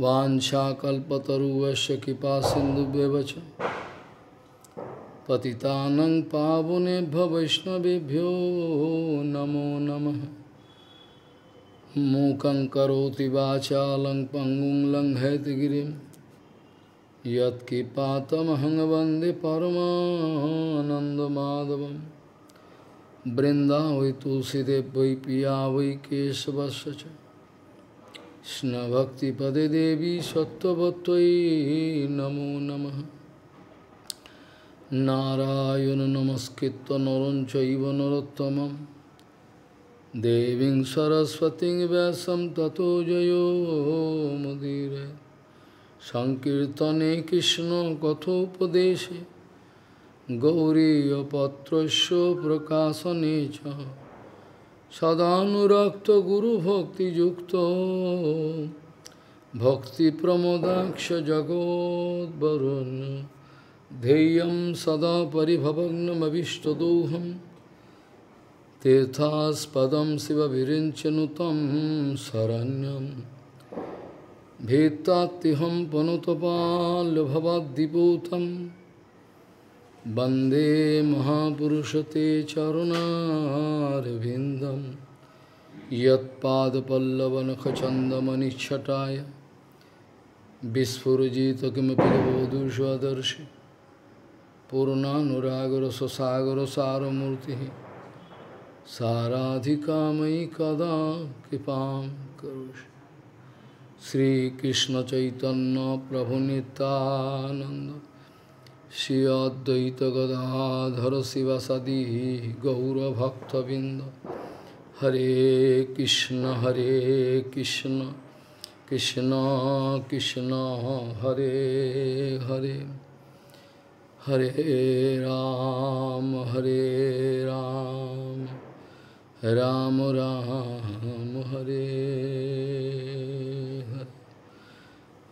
वाशाकल्पतरुवश कृपा सिंधु पति पावनेभ्य वैष्णवभ्यो नमो नमः मूकं करोति वाचा लङ् पङ्गुं लङ्घयतगिरिं यत्किपातमहं परमानन्दमाधवं वै तुलसीदेव वै पिया वै केशवस्य च কৃষ্ণভক্তিপদে দেবী সত্যবত্যই নমো নম নারায়ণ নমস্কৃত নরঞ্চব নরোত্তম দেবী সরস্বতী ব্যাসম তত জয়োমদীর সংকীর্তনে কৃষ্ণ কথোপদেশে গৌরীপত্র প্রকাশনে চ সদানুরক্ত গুরু ভক্তি যুক্ত ভক্তি প্রমোদাক্ষ জগদ্বরুণ ধেয়ম সদা পরিভবগ্নমীষ্টদোহম তীর্থাস্পদম Shiva বিরিঞ্চনুতম শরণ্যম ভেত্তাহম পনুতপাল্যভবাদ্দিপূতম Bande Mahapurushate Charunarvindam Yat Pada Pallavankachandamanichhataya Visfurujita Kimapilabodhushvadarshi Purnanuragara Sasagara Saramurti Saradhikamai Kada Kipam Karush Sri Krishna Chaitanya Prabhu Shri অদ্বৈত গদাধর শিবাসাদি গৌরভক্তবৃন্দ হরে কৃষ্ণ হরে কৃষ্ণ কৃষ্ণ কৃষ্ণ হরে হরে হরে রাম হরে রাম রাম রাম হরে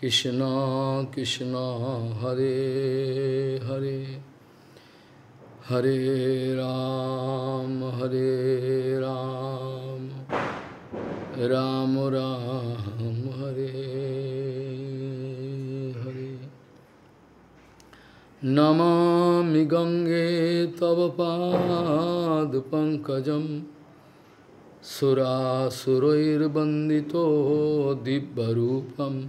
Krishna Krishna Hare Hare Hare Ram Hare Ram Ram Ram Hare Hare Namami Gange Tavapad Pankajam Sura Surair Bandito Dibbarupam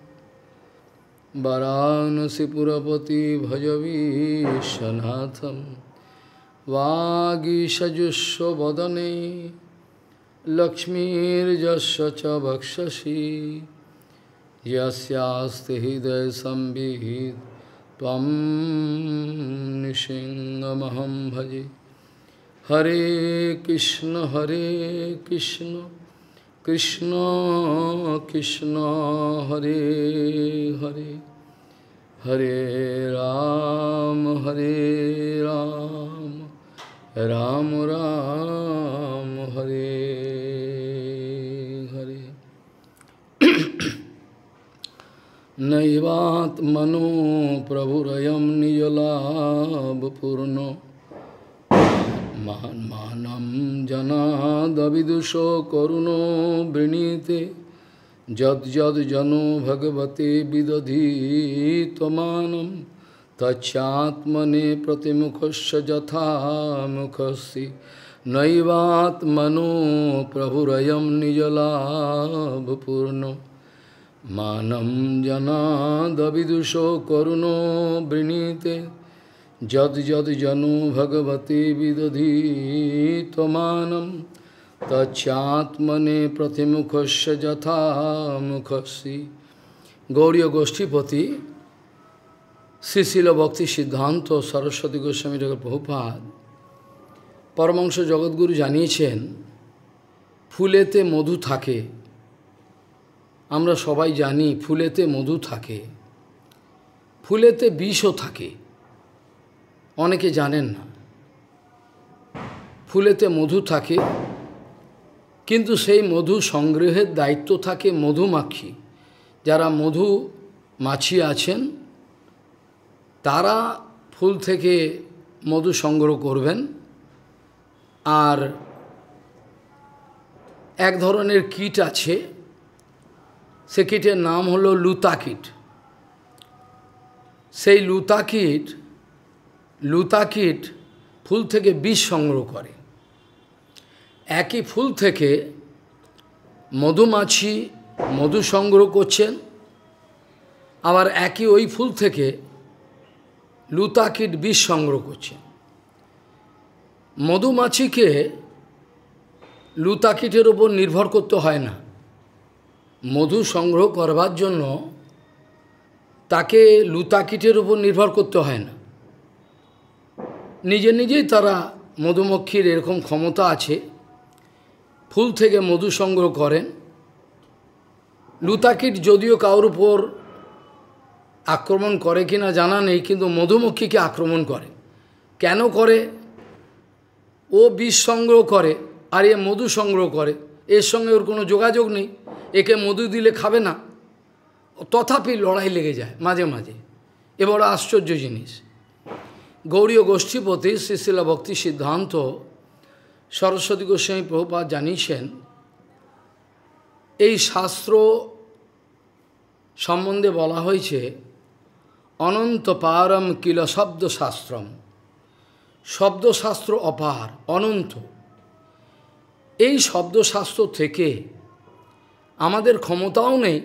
वरानसीपुरपति भजवीशनाथं वागीशजुष्वदने लक्ष्मीर्जस्य च वक्षसि यस्यास्ति हृदयसंविहित त्वं निशिङ्गमहं भजे हरे कृष्ण हरे कृष्ण कृष्ण कृष्ण हरे Hare Hare Ram हरे Ram Ram Ram Hare Hare नैवात्मनो महान निजलाभपूर्णो जनाद जनादविदुषो करुण वृणीते जद जद जनो भगवते विदधि तमान तच्चात्मने प्रतिमुखस्य यथा मुखस्ति नैवात्मनो निजलाभपूर्ण मानम जनाद विदुषो करुणो वृणीते जद जद जनो भगवते विदधि त्वमानम् তচ্ছাত্মনে প্রতিমুখস্য মুখসি গৌরীয় গোষ্ঠীপতি শ্রীশিল ভক্তি সিদ্ধান্ত সরস্বতী গোস্বামী ঠাকুর বহুপাত পরমাংশ জগৎগুরু জানিয়েছেন ফুলেতে মধু থাকে আমরা সবাই জানি ফুলেতে মধু থাকে ফুলেতে বিষও থাকে অনেকে জানেন না ফুলেতে মধু থাকে কিন্তু সেই মধু সংগ্রহের দায়িত্ব থাকে মধুমাখি যারা মধু মাছি আছেন তারা ফুল থেকে মধু সংগ্রহ করবেন আর এক ধরনের কীট আছে সে কীটের নাম হলো লুতা কীট সেই লুতা কীট লুতা কীট ফুল থেকে বিষ সংগ্রহ করে একই ফুল থেকে মধুমাছি মধু সংগ্রহ করছেন আবার একই ওই ফুল থেকে লুতাকিট বিষ সংগ্রহ করছেন মধুমাছিকে লুতাকিটের ওপর নির্ভর করতে হয় না মধু সংগ্রহ করবার জন্য তাকে লুতাকিটের উপর নির্ভর করতে হয় না নিজে নিজেই তারা মধুমক্ষীর এরকম ক্ষমতা আছে ফুল থেকে মধু সংগ্রহ করেন লুতাকিট যদিও কারোর উপর আক্রমণ করে কি না জানা নেই কিন্তু মধুমক্ষীকে আক্রমণ করে কেন করে ও বিষ সংগ্রহ করে আর এ মধু সংগ্রহ করে এর সঙ্গে ওর কোনো যোগাযোগ নেই একে মধু দিলে খাবে না তথাপি লড়াই লেগে যায় মাঝে মাঝে এবার আশ্চর্য জিনিস গৌরীয় গোষ্ঠীপতি শ্রীশিলা ভক্তি সিদ্ধান্ত সরস্বতী গোস্বামী প্রভুপাত জানিয়েছেন এই শাস্ত্র সম্বন্ধে বলা হয়েছে অনন্ত পারম কিল শব্দশাস্ত্রম শব্দশাস্ত্র অপার অনন্ত এই শব্দশাস্ত্র থেকে আমাদের ক্ষমতাও নেই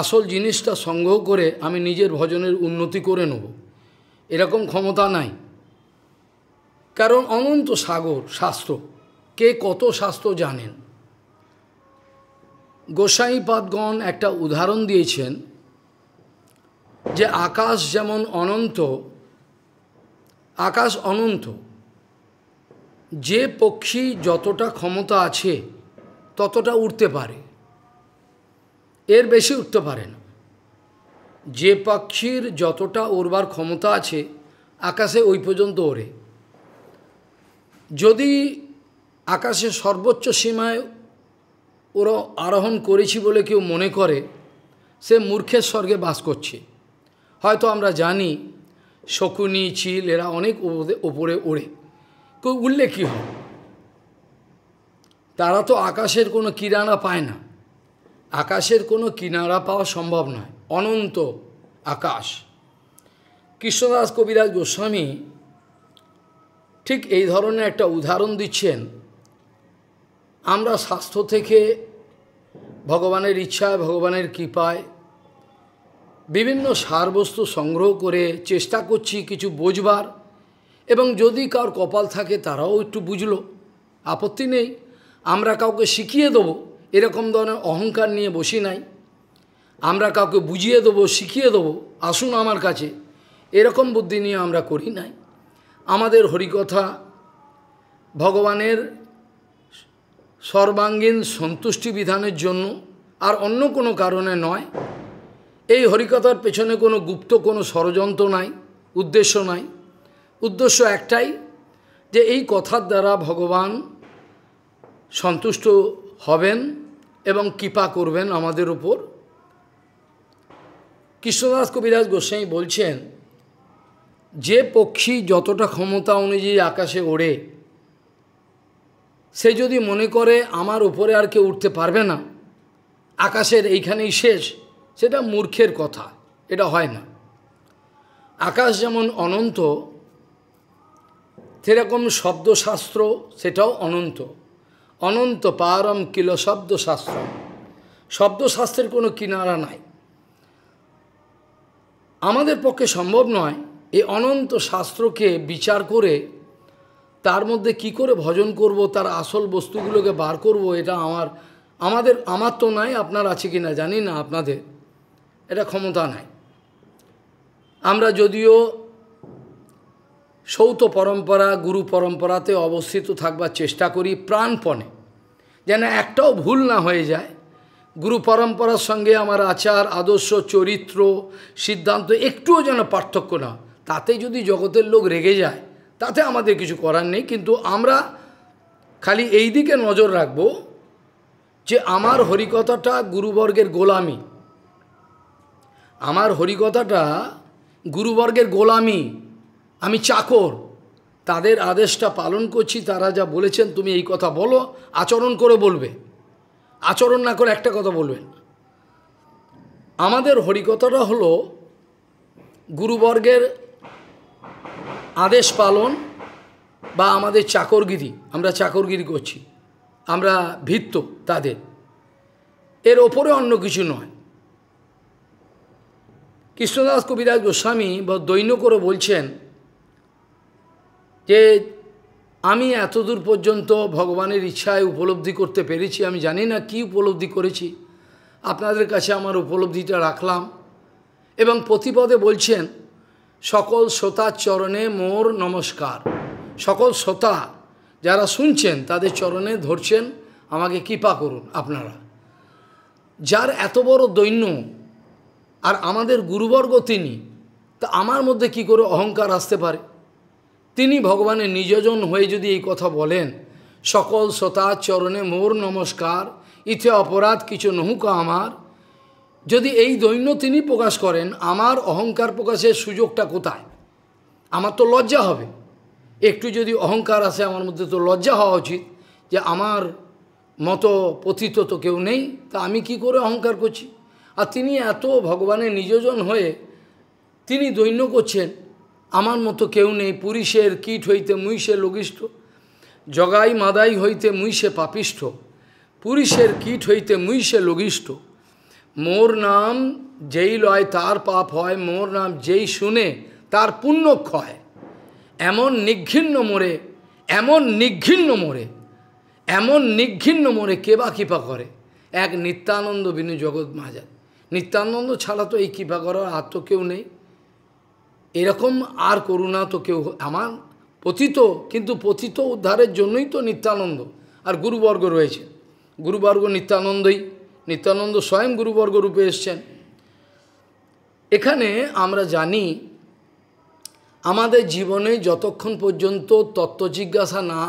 আসল জিনিসটা সংগ্রহ করে আমি নিজের ভজনের উন্নতি করে নেব এরকম ক্ষমতা নাই কারণ অনন্ত সাগর শাস্ত্র কে কত শাস্ত্র জানেন গোসাইপাদগণ একটা উদাহরণ দিয়েছেন যে আকাশ যেমন অনন্ত আকাশ অনন্ত যে পক্ষী যতটা ক্ষমতা আছে ততটা উঠতে পারে এর বেশি উঠতে পারে না যে পক্ষীর যতটা ওরবার ক্ষমতা আছে আকাশে ওই পর্যন্ত ওড়ে যদি আকাশে সর্বোচ্চ সীমায় ওরা আরোহণ করেছি বলে কেউ মনে করে সে মূর্খের স্বর্গে বাস করছে হয়তো আমরা জানি শকুনি চিল এরা অনেক ওপরে ওড়ে কেউ উল্লেখ কী হয় তারা তো আকাশের কোনো কিনারা পায় না আকাশের কোনো কিনারা পাওয়া সম্ভব নয় অনন্ত আকাশ কৃষ্ণদাস কবিরাজ গোস্বামী ঠিক এই ধরনের একটা উদাহরণ দিচ্ছেন আমরা স্বাস্থ্য থেকে ভগবানের ইচ্ছায় ভগবানের কৃপায় বিভিন্ন সারবস্তু সংগ্রহ করে চেষ্টা করছি কিছু বোঝবার এবং যদি কার কপাল থাকে তারাও একটু বুঝলো আপত্তি নেই আমরা কাউকে শিখিয়ে দেবো এরকম ধরনের অহংকার নিয়ে বসি নাই আমরা কাউকে বুঝিয়ে দেবো শিখিয়ে দেবো আসুন আমার কাছে এরকম বুদ্ধি নিয়ে আমরা করি নাই আমাদের হরিকথা ভগবানের সর্বাঙ্গীন সন্তুষ্টি বিধানের জন্য আর অন্য কোনো কারণে নয় এই হরিকথার পেছনে কোনো গুপ্ত কোনো ষড়যন্ত্র নাই উদ্দেশ্য নাই উদ্দেশ্য একটাই যে এই কথার দ্বারা ভগবান সন্তুষ্ট হবেন এবং কৃপা করবেন আমাদের উপর কৃষ্ণদাস কবিরাজ গোস্বাই বলছেন যে পক্ষী যতটা ক্ষমতা অনুযায়ী আকাশে ওড়ে সে যদি মনে করে আমার উপরে আর কেউ উঠতে পারবে না আকাশের এইখানেই শেষ সেটা মূর্খের কথা এটা হয় না আকাশ যেমন অনন্ত সেরকম শব্দশাস্ত্র সেটাও অনন্ত অনন্ত পারম কিল শব্দশাস্ত্র শব্দশাস্ত্রের কোনো কিনারা নাই আমাদের পক্ষে সম্ভব নয় এই অনন্ত শাস্ত্রকে বিচার করে তার মধ্যে কি করে ভজন করব তার আসল বস্তুগুলোকে বার করব এটা আমার আমাদের আমার তো নাই আপনার আছে কি না জানি না আপনাদের এটা ক্ষমতা নাই আমরা যদিও সৌত পরম্পরা গুরু পরম্পরাতে অবস্থিত থাকবার চেষ্টা করি প্রাণপণে যেন একটাও ভুল না হয়ে যায় গুরু পরম্পরার সঙ্গে আমার আচার আদর্শ চরিত্র সিদ্ধান্ত একটুও যেন পার্থক্য না তাতে যদি জগতের লোক রেগে যায় তাতে আমাদের কিছু করার নেই কিন্তু আমরা খালি এই দিকে নজর রাখব যে আমার হরিকথাটা গুরুবর্গের গোলামি আমার হরিকথাটা গুরুবর্গের গোলামি আমি চাকর তাদের আদেশটা পালন করছি তারা যা বলেছেন তুমি এই কথা বলো আচরণ করে বলবে আচরণ না করে একটা কথা বলবেন আমাদের হরিকথাটা হলো গুরুবর্গের আদেশ পালন বা আমাদের চাকরগিরি আমরা চাকরগিরি করছি আমরা ভিত্ত তাদের এর ওপরে অন্য কিছু নয় কৃষ্ণদাস কবিরাজ গোস্বামী বা দৈন্য করে বলছেন যে আমি এতদূর পর্যন্ত ভগবানের ইচ্ছায় উপলব্ধি করতে পেরেছি আমি জানি না কি উপলব্ধি করেছি আপনাদের কাছে আমার উপলব্ধিটা রাখলাম এবং প্রতিপদে বলছেন সকল শ্রোতার চরণে মোর নমস্কার সকল শ্রোতা যারা শুনছেন তাদের চরণে ধরছেন আমাকে কৃপা করুন আপনারা যার এত বড় দৈন্য আর আমাদের গুরুবর্গ তিনি তা আমার মধ্যে কি করে অহংকার আসতে পারে তিনি ভগবানের নিজজন হয়ে যদি এই কথা বলেন সকল শ্রোতার চরণে মোর নমস্কার ইথে অপরাধ কিছু নহুকা আমার যদি এই দৈন্য তিনি প্রকাশ করেন আমার অহংকার প্রকাশের সুযোগটা কোথায় আমার তো লজ্জা হবে একটু যদি অহংকার আসে আমার মধ্যে তো লজ্জা হওয়া উচিত যে আমার মতো পথিত তো কেউ নেই তা আমি কি করে অহংকার করছি আর তিনি এত ভগবানের নিযোজন হয়ে তিনি দৈন্য করছেন আমার মতো কেউ নেই পুরুষের কীট হইতে মুইষে লঘিষ্ঠ জগাই মাদাই হইতে মুইষে পাপিষ্ঠ পুরুষের কীট হইতে মুইষে লঘিষ্ঠ মোর নাম যেই লয় তার পাপ হয় মোর নাম যেই শুনে তার পুণ্য ক্ষয় এমন নিঘিন্ন মোড়ে এমন নিঘিন্ন মোড়ে এমন নিঘিন্ন মোড়ে কে বা কৃপা করে এক নিত্যানন্দ বিনু জগৎ মাজার নিত্যানন্দ ছাড়া তো এই কৃপা করার আর তো কেউ নেই এরকম আর করুণা তো কেউ আমার পতিত কিন্তু পতিত উদ্ধারের জন্যই তো নিত্যানন্দ আর গুরুবর্গ রয়েছে গুরুবর্গ নিত্যানন্দই নিত্যানন্দ স্বয়ং গুরুবর্গ রূপে এসছেন এখানে আমরা জানি আমাদের জীবনে যতক্ষণ পর্যন্ত তত্ত্ব জিজ্ঞাসা না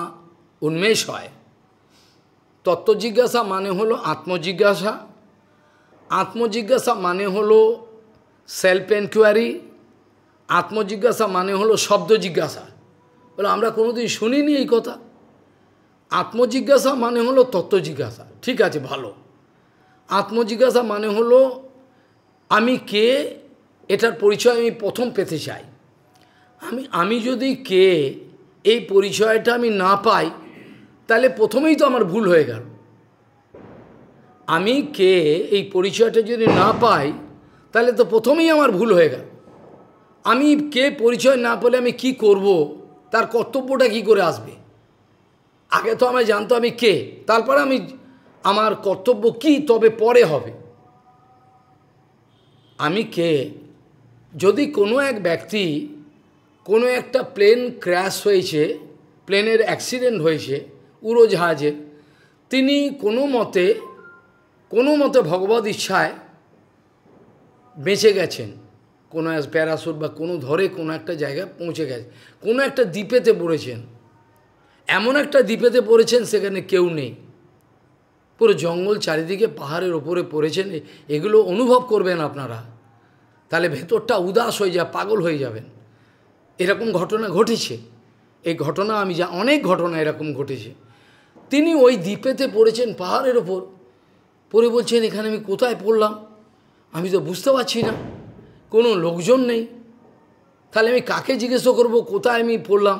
উন্মেষ হয় তত্ত্ব জিজ্ঞাসা মানে হলো আত্মজিজ্ঞাসা আত্মজিজ্ঞাসা মানে হলো সেলফ এনকোয়ারি আত্মজিজ্ঞাসা মানে হলো শব্দ জিজ্ঞাসা বলে আমরা কোনোদিন শুনিনি এই কথা আত্মজিজ্ঞাসা মানে হলো তত্ত্ব জিজ্ঞাসা ঠিক আছে ভালো আত্মজিজ্ঞাসা মানে হলো আমি কে এটার পরিচয় আমি প্রথম পেতে চাই আমি আমি যদি কে এই পরিচয়টা আমি না পাই তাহলে প্রথমেই তো আমার ভুল হয়ে গেল আমি কে এই পরিচয়টা যদি না পাই তাহলে তো প্রথমেই আমার ভুল হয়ে গেল আমি কে পরিচয় না পেলে আমি কি করব তার কর্তব্যটা কি করে আসবে আগে তো আমি জানতো আমি কে তারপরে আমি আমার কর্তব্য কি তবে পরে হবে আমি কে যদি কোনো এক ব্যক্তি কোনো একটা প্লেন ক্র্যাশ হয়েছে প্লেনের অ্যাক্সিডেন্ট হয়েছে উড়োজাহাজে তিনি কোনো মতে কোনো মতে ভগবত ইচ্ছায় বেঁচে গেছেন কোনো এক প্যারাসুট বা কোনো ধরে কোনো একটা জায়গায় পৌঁছে গেছে কোনো একটা দ্বীপেতে পড়েছেন এমন একটা দ্বীপেতে পড়েছেন সেখানে কেউ নেই পুরো জঙ্গল চারিদিকে পাহাড়ের ওপরে পড়েছেন এগুলো অনুভব করবেন আপনারা তাহলে ভেতরটা উদাস হয়ে যা পাগল হয়ে যাবেন এরকম ঘটনা ঘটেছে এই ঘটনা আমি যা অনেক ঘটনা এরকম ঘটেছে তিনি ওই দ্বীপেতে পড়েছেন পাহাড়ের ওপর পড়ে বলছেন এখানে আমি কোথায় পড়লাম আমি তো বুঝতে পারছি না কোনো লোকজন নেই তাহলে আমি কাকে জিজ্ঞেস করব কোথায় আমি পড়লাম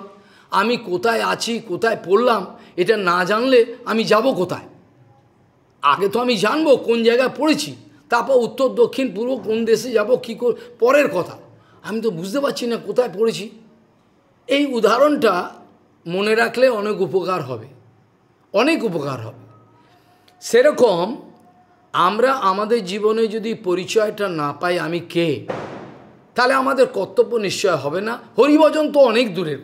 আমি কোথায় আছি কোথায় পড়লাম এটা না জানলে আমি যাব কোথায় আগে তো আমি জানবো কোন জায়গায় পড়েছি তারপর উত্তর দক্ষিণ পূর্ব কোন দেশে যাব কী কর পরের কথা আমি তো বুঝতে পারছি না কোথায় পড়েছি এই উদাহরণটা মনে রাখলে অনেক উপকার হবে অনেক উপকার হবে সেরকম আমরা আমাদের জীবনে যদি পরিচয়টা না পাই আমি কে তাহলে আমাদের কর্তব্য নিশ্চয় হবে না হরিভজন তো অনেক দূরের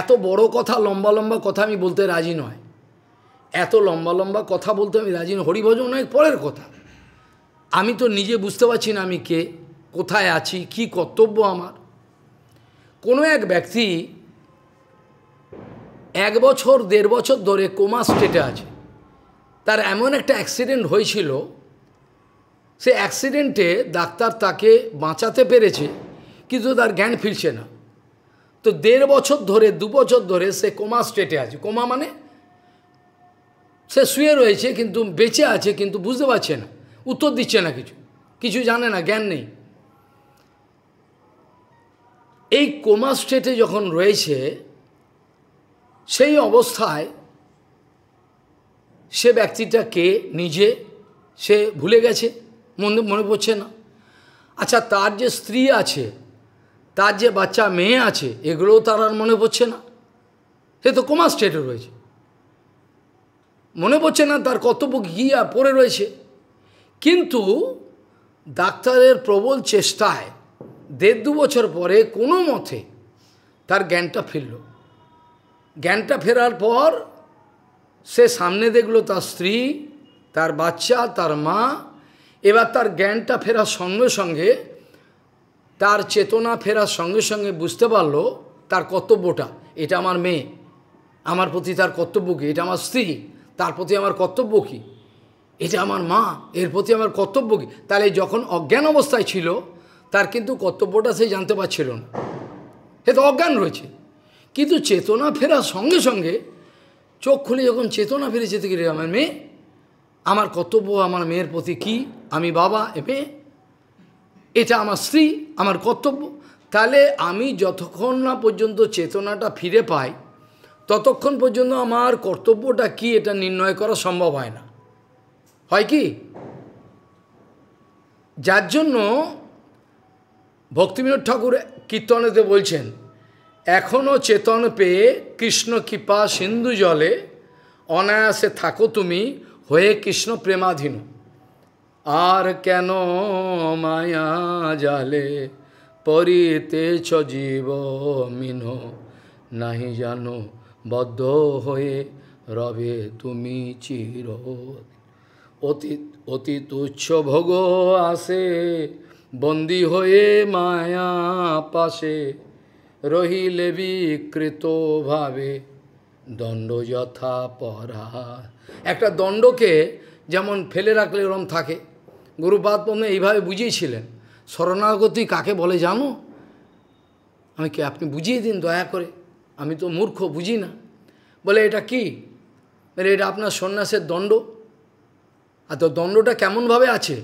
এত বড় কথা লম্বা লম্বা কথা আমি বলতে রাজি নয় এত লম্বা লম্বা কথা বলতে আমি রাজি হরিভজন অনেক পরের কথা আমি তো নিজে বুঝতে পারছি না আমি কে কোথায় আছি কি কর্তব্য আমার কোনো এক ব্যক্তি এক বছর দেড় বছর ধরে কোমা স্টেটে আছে তার এমন একটা অ্যাক্সিডেন্ট হয়েছিল সে অ্যাক্সিডেন্টে ডাক্তার তাকে বাঁচাতে পেরেছে কিন্তু তার জ্ঞান ফিরছে না তো দেড় বছর ধরে দু বছর ধরে সে কোমা স্টেটে আছে কোমা মানে সে শুয়ে রয়েছে কিন্তু বেঁচে আছে কিন্তু বুঝতে পারছে না উত্তর দিচ্ছে না কিছু কিছু জানে না জ্ঞান নেই এই কোমা স্টেটে যখন রয়েছে সেই অবস্থায় সে ব্যক্তিটাকে নিজে সে ভুলে গেছে মনে মনে পড়ছে না আচ্ছা তার যে স্ত্রী আছে তার যে বাচ্চা মেয়ে আছে এগুলোও তার আর মনে পড়ছে না সে তো কোমা স্টেটে রয়েছে মনে পড়ছে না তার কর্তব্য গিয়া পড়ে রয়েছে কিন্তু ডাক্তারের প্রবল চেষ্টায় দেড় দু বছর পরে কোনো মতে তার জ্ঞানটা ফিরল জ্ঞানটা ফেরার পর সে সামনে দেখলো তার স্ত্রী তার বাচ্চা তার মা এবার তার জ্ঞানটা ফেরার সঙ্গে সঙ্গে তার চেতনা ফেরার সঙ্গে সঙ্গে বুঝতে পারল তার কর্তব্যটা এটা আমার মেয়ে আমার প্রতি তার কর্তব্য কি এটা আমার স্ত্রী তার প্রতি আমার কর্তব্য কী এটা আমার মা এর প্রতি আমার কর্তব্য কী তাহলে যখন অজ্ঞান অবস্থায় ছিল তার কিন্তু কর্তব্যটা সে জানতে পারছিল না সে তো অজ্ঞান রয়েছে কিন্তু চেতনা ফেরার সঙ্গে সঙ্গে চোখ খুলে যখন চেতনা যেতে গেলে আমার মেয়ে আমার কর্তব্য আমার মেয়ের প্রতি কি আমি বাবা এ মেয়ে এটা আমার স্ত্রী আমার কর্তব্য তাহলে আমি যতক্ষণ না পর্যন্ত চেতনাটা ফিরে পাই ততক্ষণ পর্যন্ত আমার কর্তব্যটা কি এটা নির্ণয় করা সম্ভব হয় না হয় কি যার জন্য ভক্তিবিনোদ ঠাকুর কীর্তনেতে বলছেন এখনও চেতন পেয়ে কৃষ্ণ কৃপা সিন্ধু জলে অনায়াসে থাকো তুমি হয়ে কৃষ্ণ প্রেমাধীন আর কেন মায়া জালে পরিতেছ জীব মিনো নাহি জানো বদ্ধ হয়ে রবে তুমি চির অতি অতি তুচ্ছ ভোগ আসে বন্দী হয়ে মায়া পাশে রহিলে বিকৃত ভাবে দণ্ড যথা পরা একটা দণ্ডকে যেমন ফেলে রাখলে ওরম থাকে গুরুপাদ পণ্য এইভাবে বুঝিয়েছিলেন শরণাগতি কাকে বলে জানো আমি কি আপনি বুঝিয়ে দিন দয়া করে আমি তো মূর্খ বুঝি না বলে এটা কি বলে এটা আপনার সন্ন্যাসের দণ্ড আর তো দণ্ডটা কেমনভাবে আছে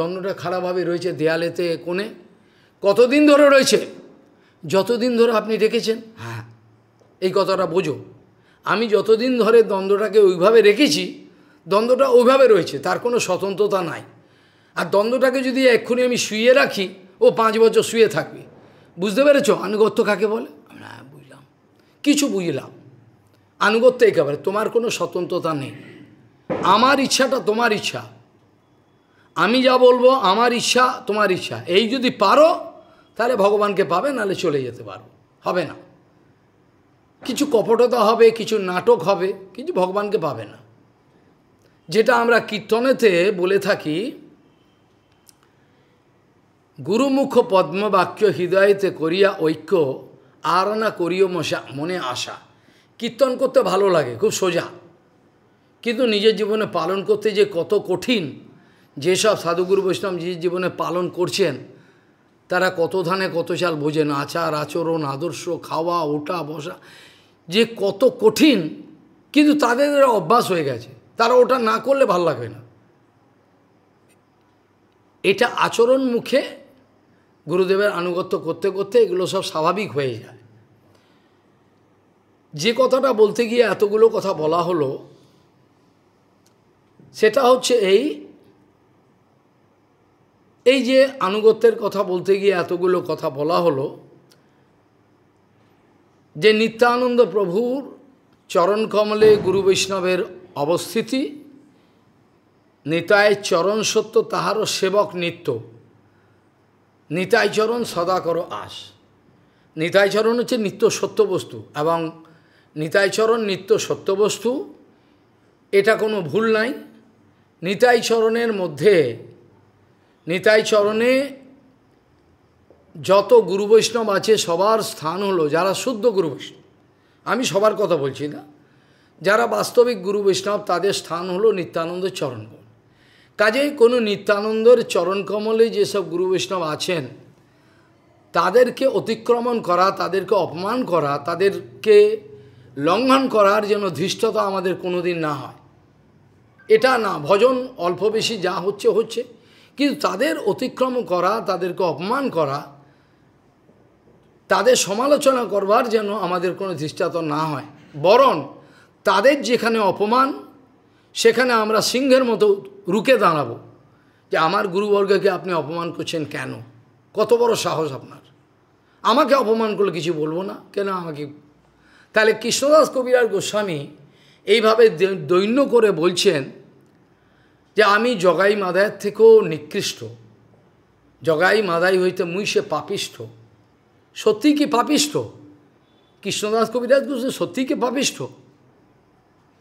দণ্ডটা খারাপভাবে রয়েছে দেয়ালেতে কোণে কতদিন ধরে রয়েছে যতদিন ধরে আপনি রেখেছেন হ্যাঁ এই কথাটা বোঝো আমি যতদিন ধরে দ্বন্দ্বটাকে ওইভাবে রেখেছি দ্বন্দ্বটা ওইভাবে রয়েছে তার কোনো স্বতন্ত্রতা নাই আর দ্বন্দ্বটাকে যদি এক্ষুনি আমি শুয়ে রাখি ও পাঁচ বছর শুয়ে থাকবে বুঝতে পেরেছ আনুগত্য কাকে বলে কিছু বুঝলাম আনুগত্য একেবারে তোমার কোনো স্বতন্ত্রতা নেই আমার ইচ্ছাটা তোমার ইচ্ছা আমি যা বলবো আমার ইচ্ছা তোমার ইচ্ছা এই যদি পারো তাহলে ভগবানকে পাবে নাহলে চলে যেতে পারো হবে না কিছু কপটতা হবে কিছু নাটক হবে কিছু ভগবানকে পাবে না যেটা আমরা কীর্তনেতে বলে থাকি গুরুমুখ পদ্মবাক্য হৃদয়েতে করিয়া ঐক্য আর না করিও মশা মনে আশা কীর্তন করতে ভালো লাগে খুব সোজা কিন্তু নিজের জীবনে পালন করতে যে কত কঠিন যেসব সাধুগুরু বৈষ্ণব নিজের জীবনে পালন করছেন তারা কত ধানে কত চাল বোঝেন আচার আচরণ আদর্শ খাওয়া ওটা বসা যে কত কঠিন কিন্তু তাদের অভ্যাস হয়ে গেছে তারা ওটা না করলে ভাল লাগবে না এটা আচরণ মুখে গুরুদেবের আনুগত্য করতে করতে এগুলো সব স্বাভাবিক হয়ে যায় যে কথাটা বলতে গিয়ে এতগুলো কথা বলা হলো সেটা হচ্ছে এই এই যে আনুগত্যের কথা বলতে গিয়ে এতগুলো কথা বলা হলো যে নিত্যানন্দ প্রভুর চরণ কমলে গুরু বৈষ্ণবের অবস্থিতি নিতায় চরণ সত্য তাহারও সেবক নিত্য নিতাইচরণ সদা করো আস নিতাইচরণ হচ্ছে নিত্য সত্য বস্তু এবং নিতাইচরণ নিত্য সত্যবস্তু এটা কোনো ভুল নাই নিতাইচরণের মধ্যে নিতাইচরণে যত গুরু বৈষ্ণব আছে সবার স্থান হলো যারা শুদ্ধ গুরু বৈষ্ণব আমি সবার কথা বলছি না যারা বাস্তবিক গুরু বৈষ্ণব তাদের স্থান হলো নিত্যানন্দ চরণ কাজেই কোনো নিত্যানন্দের চরণকমলে যেসব গুরু বৈষ্ণব আছেন তাদেরকে অতিক্রমণ করা তাদেরকে অপমান করা তাদেরকে লঙ্ঘন করার যেন ধৃষ্টতা আমাদের কোনো দিন না হয় এটা না ভজন অল্প বেশি যা হচ্ছে হচ্ছে কিন্তু তাদের অতিক্রম করা তাদেরকে অপমান করা তাদের সমালোচনা করবার যেন আমাদের কোনো ধৃষ্টাত না হয় বরং তাদের যেখানে অপমান সেখানে আমরা সিংহের মতো রুকে দাঁড়াবো যে আমার গুরুবর্গকে আপনি অপমান করছেন কেন কত বড় সাহস আপনার আমাকে অপমান করলে কিছু বলবো না কেন আমাকে তাহলে কৃষ্ণদাস কবিরার গোস্বামী এইভাবে দৈন্য করে বলছেন যে আমি জগাই মাদায়ের থেকেও নিকৃষ্ট জগাই মাদাই হইতে মুই সে পাপিষ্ঠ সত্যি কি পাপিষ্ঠ কৃষ্ণদাস কবিরাজ গোস্বামী সত্যি কি পাপিষ্ঠ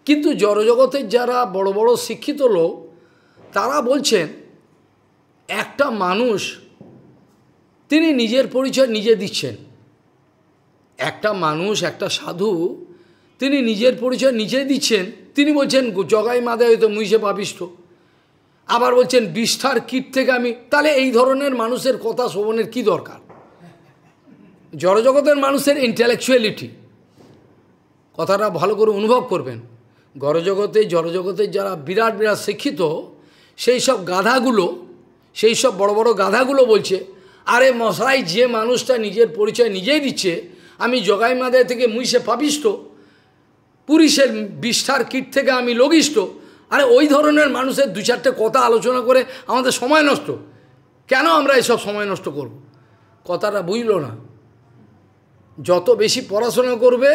কিন্তু জড়জগতের যারা বড় বড় শিক্ষিত লোক তারা বলছেন একটা মানুষ তিনি নিজের পরিচয় নিজে দিচ্ছেন একটা মানুষ একটা সাধু তিনি নিজের পরিচয় নিজেই দিচ্ছেন তিনি বলছেন জগাই মাদে হয়তো মুইসে পাপিষ্ট আবার বলছেন বিষ্ঠার কীট থেকে আমি তাহলে এই ধরনের মানুষের কথা শোভনের কি দরকার জড়জগতের মানুষের ইন্টালেকচুয়ালিটি কথাটা ভালো করে অনুভব করবেন গড়জগতে জড়জগতের যারা বিরাট বিরাট শিক্ষিত সেই সব গাধাগুলো সেই সব বড় বড় গাধাগুলো বলছে আরে মশাই যে মানুষটা নিজের পরিচয় নিজেই দিচ্ছে আমি জগাই মাদে থেকে মুইসে পাপিষ্ট পুরিশের বিষ্ঠার কীট থেকে আমি লগিষ্ট আরে ওই ধরনের মানুষের দু চারটে কথা আলোচনা করে আমাদের সময় নষ্ট কেন আমরা এসব সময় নষ্ট করব কথাটা বুঝল না যত বেশি পড়াশোনা করবে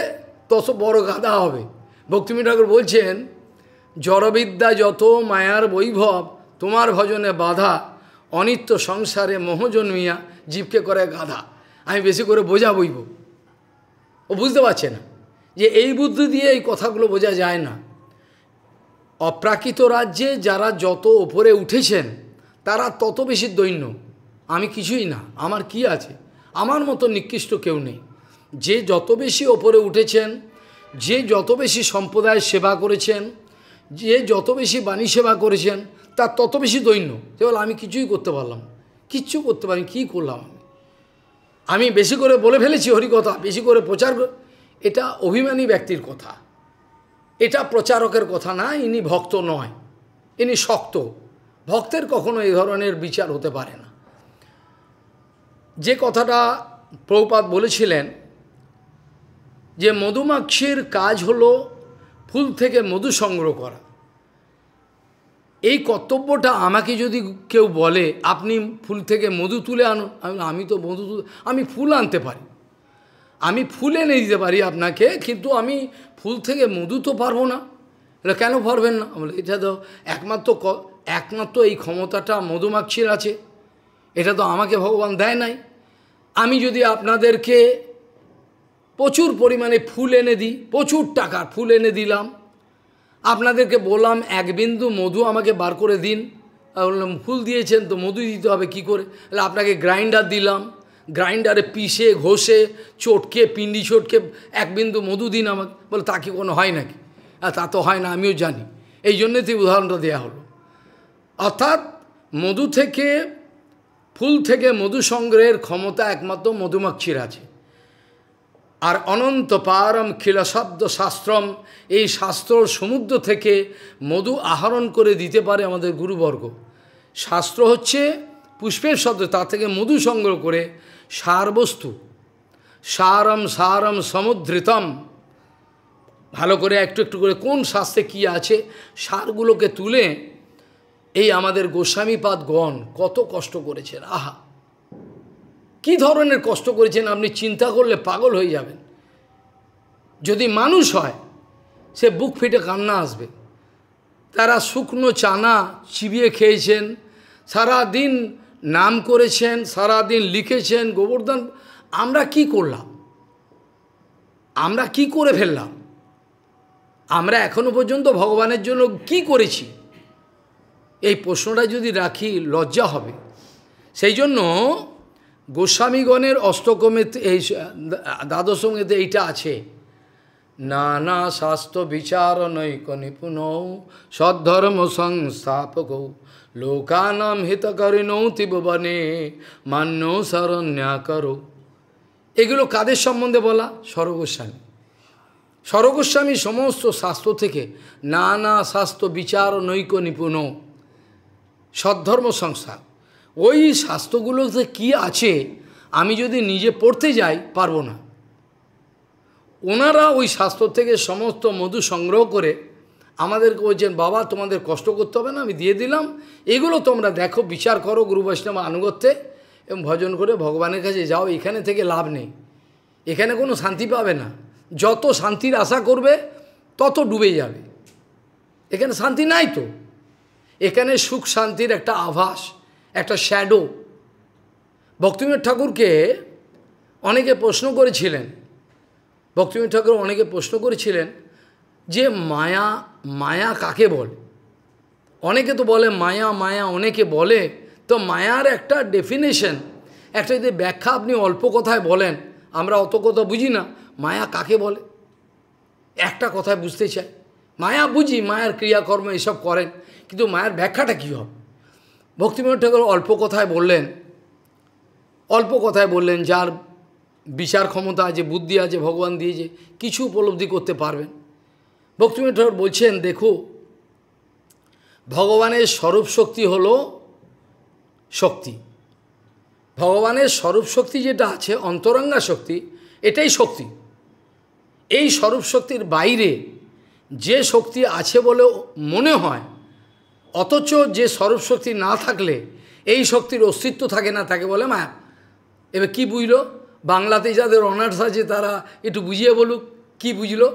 তত বড় গাদা হবে ভক্তিমী ঠাকুর বলছেন জড়বিদ্যা যত মায়ার বৈভব তোমার ভজনে বাধা অনিত্য সংসারে মোহ জীবকে করে গাধা আমি বেশি করে বোঝা বইব ও বুঝতে পারছে না যে এই বুদ্ধি দিয়ে এই কথাগুলো বোঝা যায় না অপ্রাকৃত রাজ্যে যারা যত ওপরে উঠেছেন তারা তত বেশি দৈন্য আমি কিছুই না আমার কি আছে আমার মতো নিকৃষ্ট কেউ নেই যে যত বেশি ওপরে উঠেছেন যে যত বেশি সম্প্রদায়ের সেবা করেছেন যে যত বেশি বাণী সেবা করেছেন তার তত বেশি দৈন্য কেবল আমি কিছুই করতে পারলাম কিচ্ছু করতে পারি কি করলাম আমি আমি বেশি করে বলে ফেলেছি হরিকথা বেশি করে প্রচার এটা অভিমানী ব্যক্তির কথা এটা প্রচারকের কথা না ইনি ভক্ত নয় ইনি শক্ত ভক্তের কখনো এই ধরনের বিচার হতে পারে না যে কথাটা প্রভুপাত বলেছিলেন যে মধুমাক্ষীর কাজ হলো ফুল থেকে মধু সংগ্রহ করা এই কর্তব্যটা আমাকে যদি কেউ বলে আপনি ফুল থেকে মধু তুলে আনো আমি তো মধু তুলে আমি ফুল আনতে পারি আমি ফুল এনে দিতে পারি আপনাকে কিন্তু আমি ফুল থেকে মধু তো পারবো না এটা কেন পারবেন না বলে এটা তো একমাত্র একমাত্র এই ক্ষমতাটা মধুমাক্ষীর আছে এটা তো আমাকে ভগবান দেয় নাই আমি যদি আপনাদেরকে প্রচুর পরিমাণে ফুল এনে দিই প্রচুর টাকার ফুল এনে দিলাম আপনাদেরকে বললাম এক বিন্দু মধু আমাকে বার করে দিন বললাম ফুল দিয়েছেন তো মধু দিতে হবে কি করে তাহলে আপনাকে গ্রাইন্ডার দিলাম গ্রাইন্ডারে পিষে ঘষে চটকে পিন্ডি চটকে এক বিন্দু মধু দিন আমাকে বলে তা কি কোনো হয় নাকি আর তা তো হয় না আমিও জানি এই জন্যে তুই উদাহরণটা দেওয়া হলো অর্থাৎ মধু থেকে ফুল থেকে মধু সংগ্রহের ক্ষমতা একমাত্র মধুমাক্ষীর আছে আর অনন্ত পারম খিলশব্দ শাস্ত্রম এই শাস্ত্র সমুদ্র থেকে মধু আহরণ করে দিতে পারে আমাদের গুরুবর্গ শাস্ত্র হচ্ছে পুষ্পের শব্দ তা থেকে মধু সংগ্রহ করে সারবস্তু সারম সারম সমুদ্রিতম ভালো করে একটু একটু করে কোন শাস্ত্রে কি আছে সারগুলোকে তুলে এই আমাদের গোস্বামীপাদ গণ কত কষ্ট করেছে আহা কি ধরনের কষ্ট করেছেন আপনি চিন্তা করলে পাগল হয়ে যাবেন যদি মানুষ হয় সে বুক ফেটে কান্না আসবে তারা শুকনো চানা চিবিয়ে খেয়েছেন সারা দিন নাম করেছেন সারা দিন লিখেছেন গোবর্ধন আমরা কি করলাম আমরা কি করে ফেললাম আমরা এখনো পর্যন্ত ভগবানের জন্য কি করেছি এই প্রশ্নটা যদি রাখি লজ্জা হবে সেই জন্য গোস্বামীগণের অষ্টকমেতে এই দ্বাদশ দ্বাদশমেতে এইটা আছে নানা শাস্ত্র বিচার নৈক নিপুণ সদ্ধর্ম সংস্থাপক লোকানাম হিতকরিণৌ তিবনে মান্য শরণ্যা করো এগুলো কাদের সম্বন্ধে বলা সরগোস্বামী সরগোস্বামী সমস্ত শাস্ত্র থেকে নানা শাস্ত্র বিচার নৈক নিপুণ সদ্ধর্ম সংস্থাপ ওই শাস্ত্রগুলোতে কি আছে আমি যদি নিজে পড়তে যাই পারবো না ওনারা ওই শাস্ত্র থেকে সমস্ত মধু সংগ্রহ করে আমাদেরকে বলছেন বাবা তোমাদের কষ্ট করতে হবে না আমি দিয়ে দিলাম এগুলো তোমরা দেখো বিচার করো গুরু বৈষ্ণব আনুগত্যে এবং ভজন করে ভগবানের কাছে যাও এখানে থেকে লাভ নেই এখানে কোনো শান্তি পাবে না যত শান্তির আশা করবে তত ডুবে যাবে এখানে শান্তি নাই তো এখানে সুখ শান্তির একটা আভাস একটা শ্যাডো ভক্তিমীর ঠাকুরকে অনেকে প্রশ্ন করেছিলেন ভক্তিমীর ঠাকুর অনেকে প্রশ্ন করেছিলেন যে মায়া মায়া কাকে বলে অনেকে তো বলে মায়া মায়া অনেকে বলে তো মায়ার একটা ডেফিনেশন একটা যদি ব্যাখ্যা আপনি অল্প কথায় বলেন আমরা অত কথা বুঝি না মায়া কাকে বলে একটা কথায় বুঝতে চাই মায়া বুঝি মায়ার ক্রিয়াকর্ম এসব করেন কিন্তু মায়ার ব্যাখ্যাটা কী হবে ভক্তিমোহন ঠাকুর অল্প কথায় বললেন অল্প কথায় বললেন যার বিচার ক্ষমতা আছে বুদ্ধি আছে ভগবান দিয়েছে কিছু উপলব্ধি করতে পারবেন ভক্তিমোহন ঠাকুর বলছেন দেখো ভগবানের স্বরূপ শক্তি হল শক্তি ভগবানের স্বরূপ শক্তি যেটা আছে অন্তরঙ্গা শক্তি এটাই শক্তি এই স্বরূপ শক্তির বাইরে যে শক্তি আছে বলে মনে হয় অথচ যে শক্তি না থাকলে এই শক্তির অস্তিত্ব থাকে না তাকে বলে মায়া এবার কি বুঝলো বাংলাতে যাদের অনার্স আছে তারা একটু বুঝিয়ে বলুক কি বুঝলো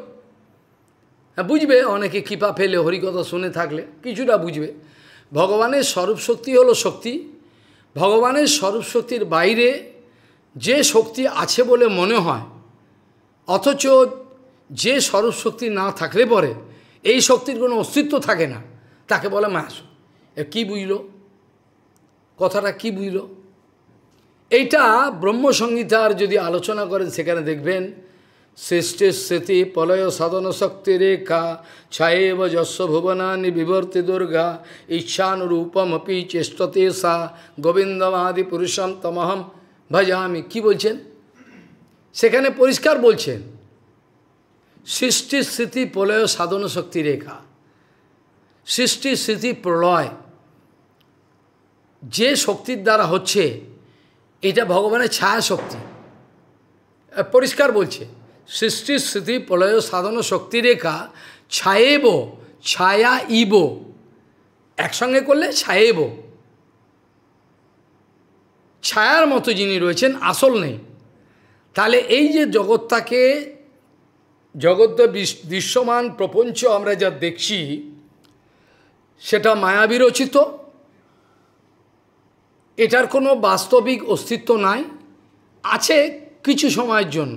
হ্যাঁ বুঝবে অনেকে কৃপা ফেলে হরিকথা শুনে থাকলে কিছুটা বুঝবে ভগবানের স্বরূপ শক্তি হলো শক্তি ভগবানের স্বরূপ শক্তির বাইরে যে শক্তি আছে বলে মনে হয় অথচ যে স্বরূপ শক্তি না থাকলে পরে এই শক্তির কোনো অস্তিত্ব থাকে না তাকে বলে মাসুম কি বুঝল কথাটা কি বুঝল এইটা ব্রহ্মসংহিতার যদি আলোচনা করেন সেখানে দেখবেন শ্রেষ্ঠে স্মৃতি পলয় সাধন শক্তি রেখা ছায়েব যশ ভুবনানি বিবর্তি দুর্গা ইচ্ছানুরূপমপি চেষ্টতে সা গোবিন্দমাদি পুরুষম তমহম ভজামি কি বলছেন সেখানে পরিষ্কার বলছেন সৃষ্টির স্মৃতি পলয় সাধন শক্তি রেখা সৃষ্টি স্মৃতি প্রলয় যে শক্তির দ্বারা হচ্ছে এটা ভগবানের ছায়া শক্তি পরিষ্কার বলছে সৃষ্টি স্মৃতি প্রলয় সাধন শক্তি রেখা ছায়েব ছায়া ইব একসঙ্গে করলে ছায়েব ছায়ার মতো যিনি রয়েছেন আসল নেই তাহলে এই যে জগৎটাকে জগৎ দৃশ্যমান প্রপঞ্চ আমরা যা দেখছি সেটা মায়াবিরচিত এটার কোনো বাস্তবিক অস্তিত্ব নাই আছে কিছু সময়ের জন্য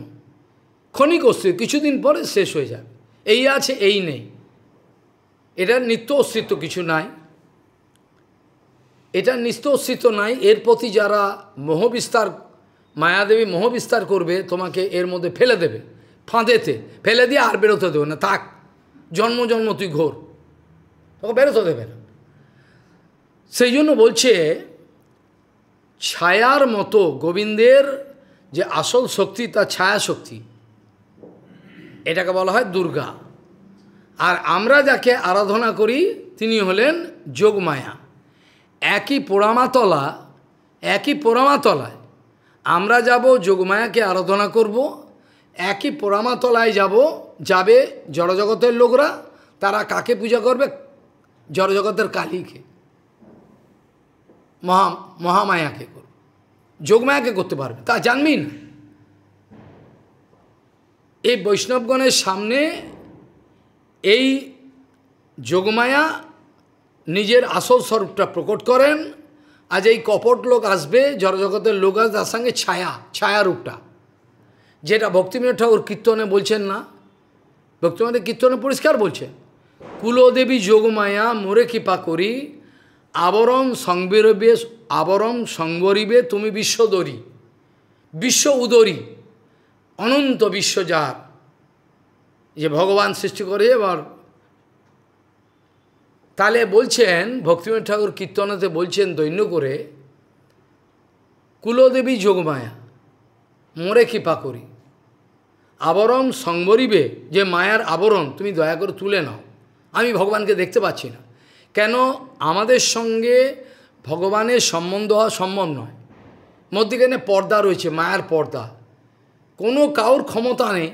ক্ষণিক অস্তিত্ব কিছুদিন পরে শেষ হয়ে যায় এই আছে এই নেই এটার নিত্য অস্তিত্ব কিছু নাই এটা নিত্য অস্তিত্ব নাই এর প্রতি যারা মহবিস্তার মায়াদেবী মহবিস্তার করবে তোমাকে এর মধ্যে ফেলে দেবে ফাঁদেতে ফেলে দিয়ে আর বেরোতে দেবে না থাক জন্ম জন্ম তুই ঘোর তখন বেরোতে দেবে না সেই জন্য বলছে ছায়ার মতো গোবিন্দের যে আসল শক্তি তা ছায়া শক্তি এটাকে বলা হয় দুর্গা আর আমরা যাকে আরাধনা করি তিনি হলেন যোগমায়া একই পোড়ামাতলা একই পোড়ামাতলায় আমরা যাব যোগমায়াকে আরাধনা করব একই পোড়ামাতলায় যাব যাবে জড়জগতের লোকরা তারা কাকে পূজা করবে জড়জগতের কালীকে মহা মহামায়াকে করবে যোগমায়াকে করতে পারবে তা জানবি না এই বৈষ্ণবগণের সামনে এই যোগমায়া নিজের আসল স্বরূপটা প্রকট করেন আজ এই কপট লোক আসবে জড়জগতের লোক আসবে তার সঙ্গে ছায়া ছায়া রূপটা যেটা ভক্তিবিনোদ ঠাকুর কীর্তনে বলছেন না ভক্তিবিনোদের কীর্তনে পরিষ্কার বলছেন কুলদেবী যোগমায়া মোরে কৃপা করি আবরম সংবিরবে আবরম সংবরিবে তুমি বিশ্বদরি বিশ্ব উদরি অনন্ত বিশ্বজাত যে ভগবান সৃষ্টি করে এবার তাহলে বলছেন ভক্তিময় ঠাকুর কীর্তনেতে বলছেন দৈন্য করে কুলদেবী যোগমায়া মোরে কৃপা করি আবরণ সংবরিবে যে মায়ার আবরণ তুমি দয়া করে তুলে নাও আমি ভগবানকে দেখতে পাচ্ছি না কেন আমাদের সঙ্গে ভগবানের সম্বন্ধ হওয়া সম্ভব নয় মধ্যিখানে পর্দা রয়েছে মায়ার পর্দা কোনো কাউর ক্ষমতা নেই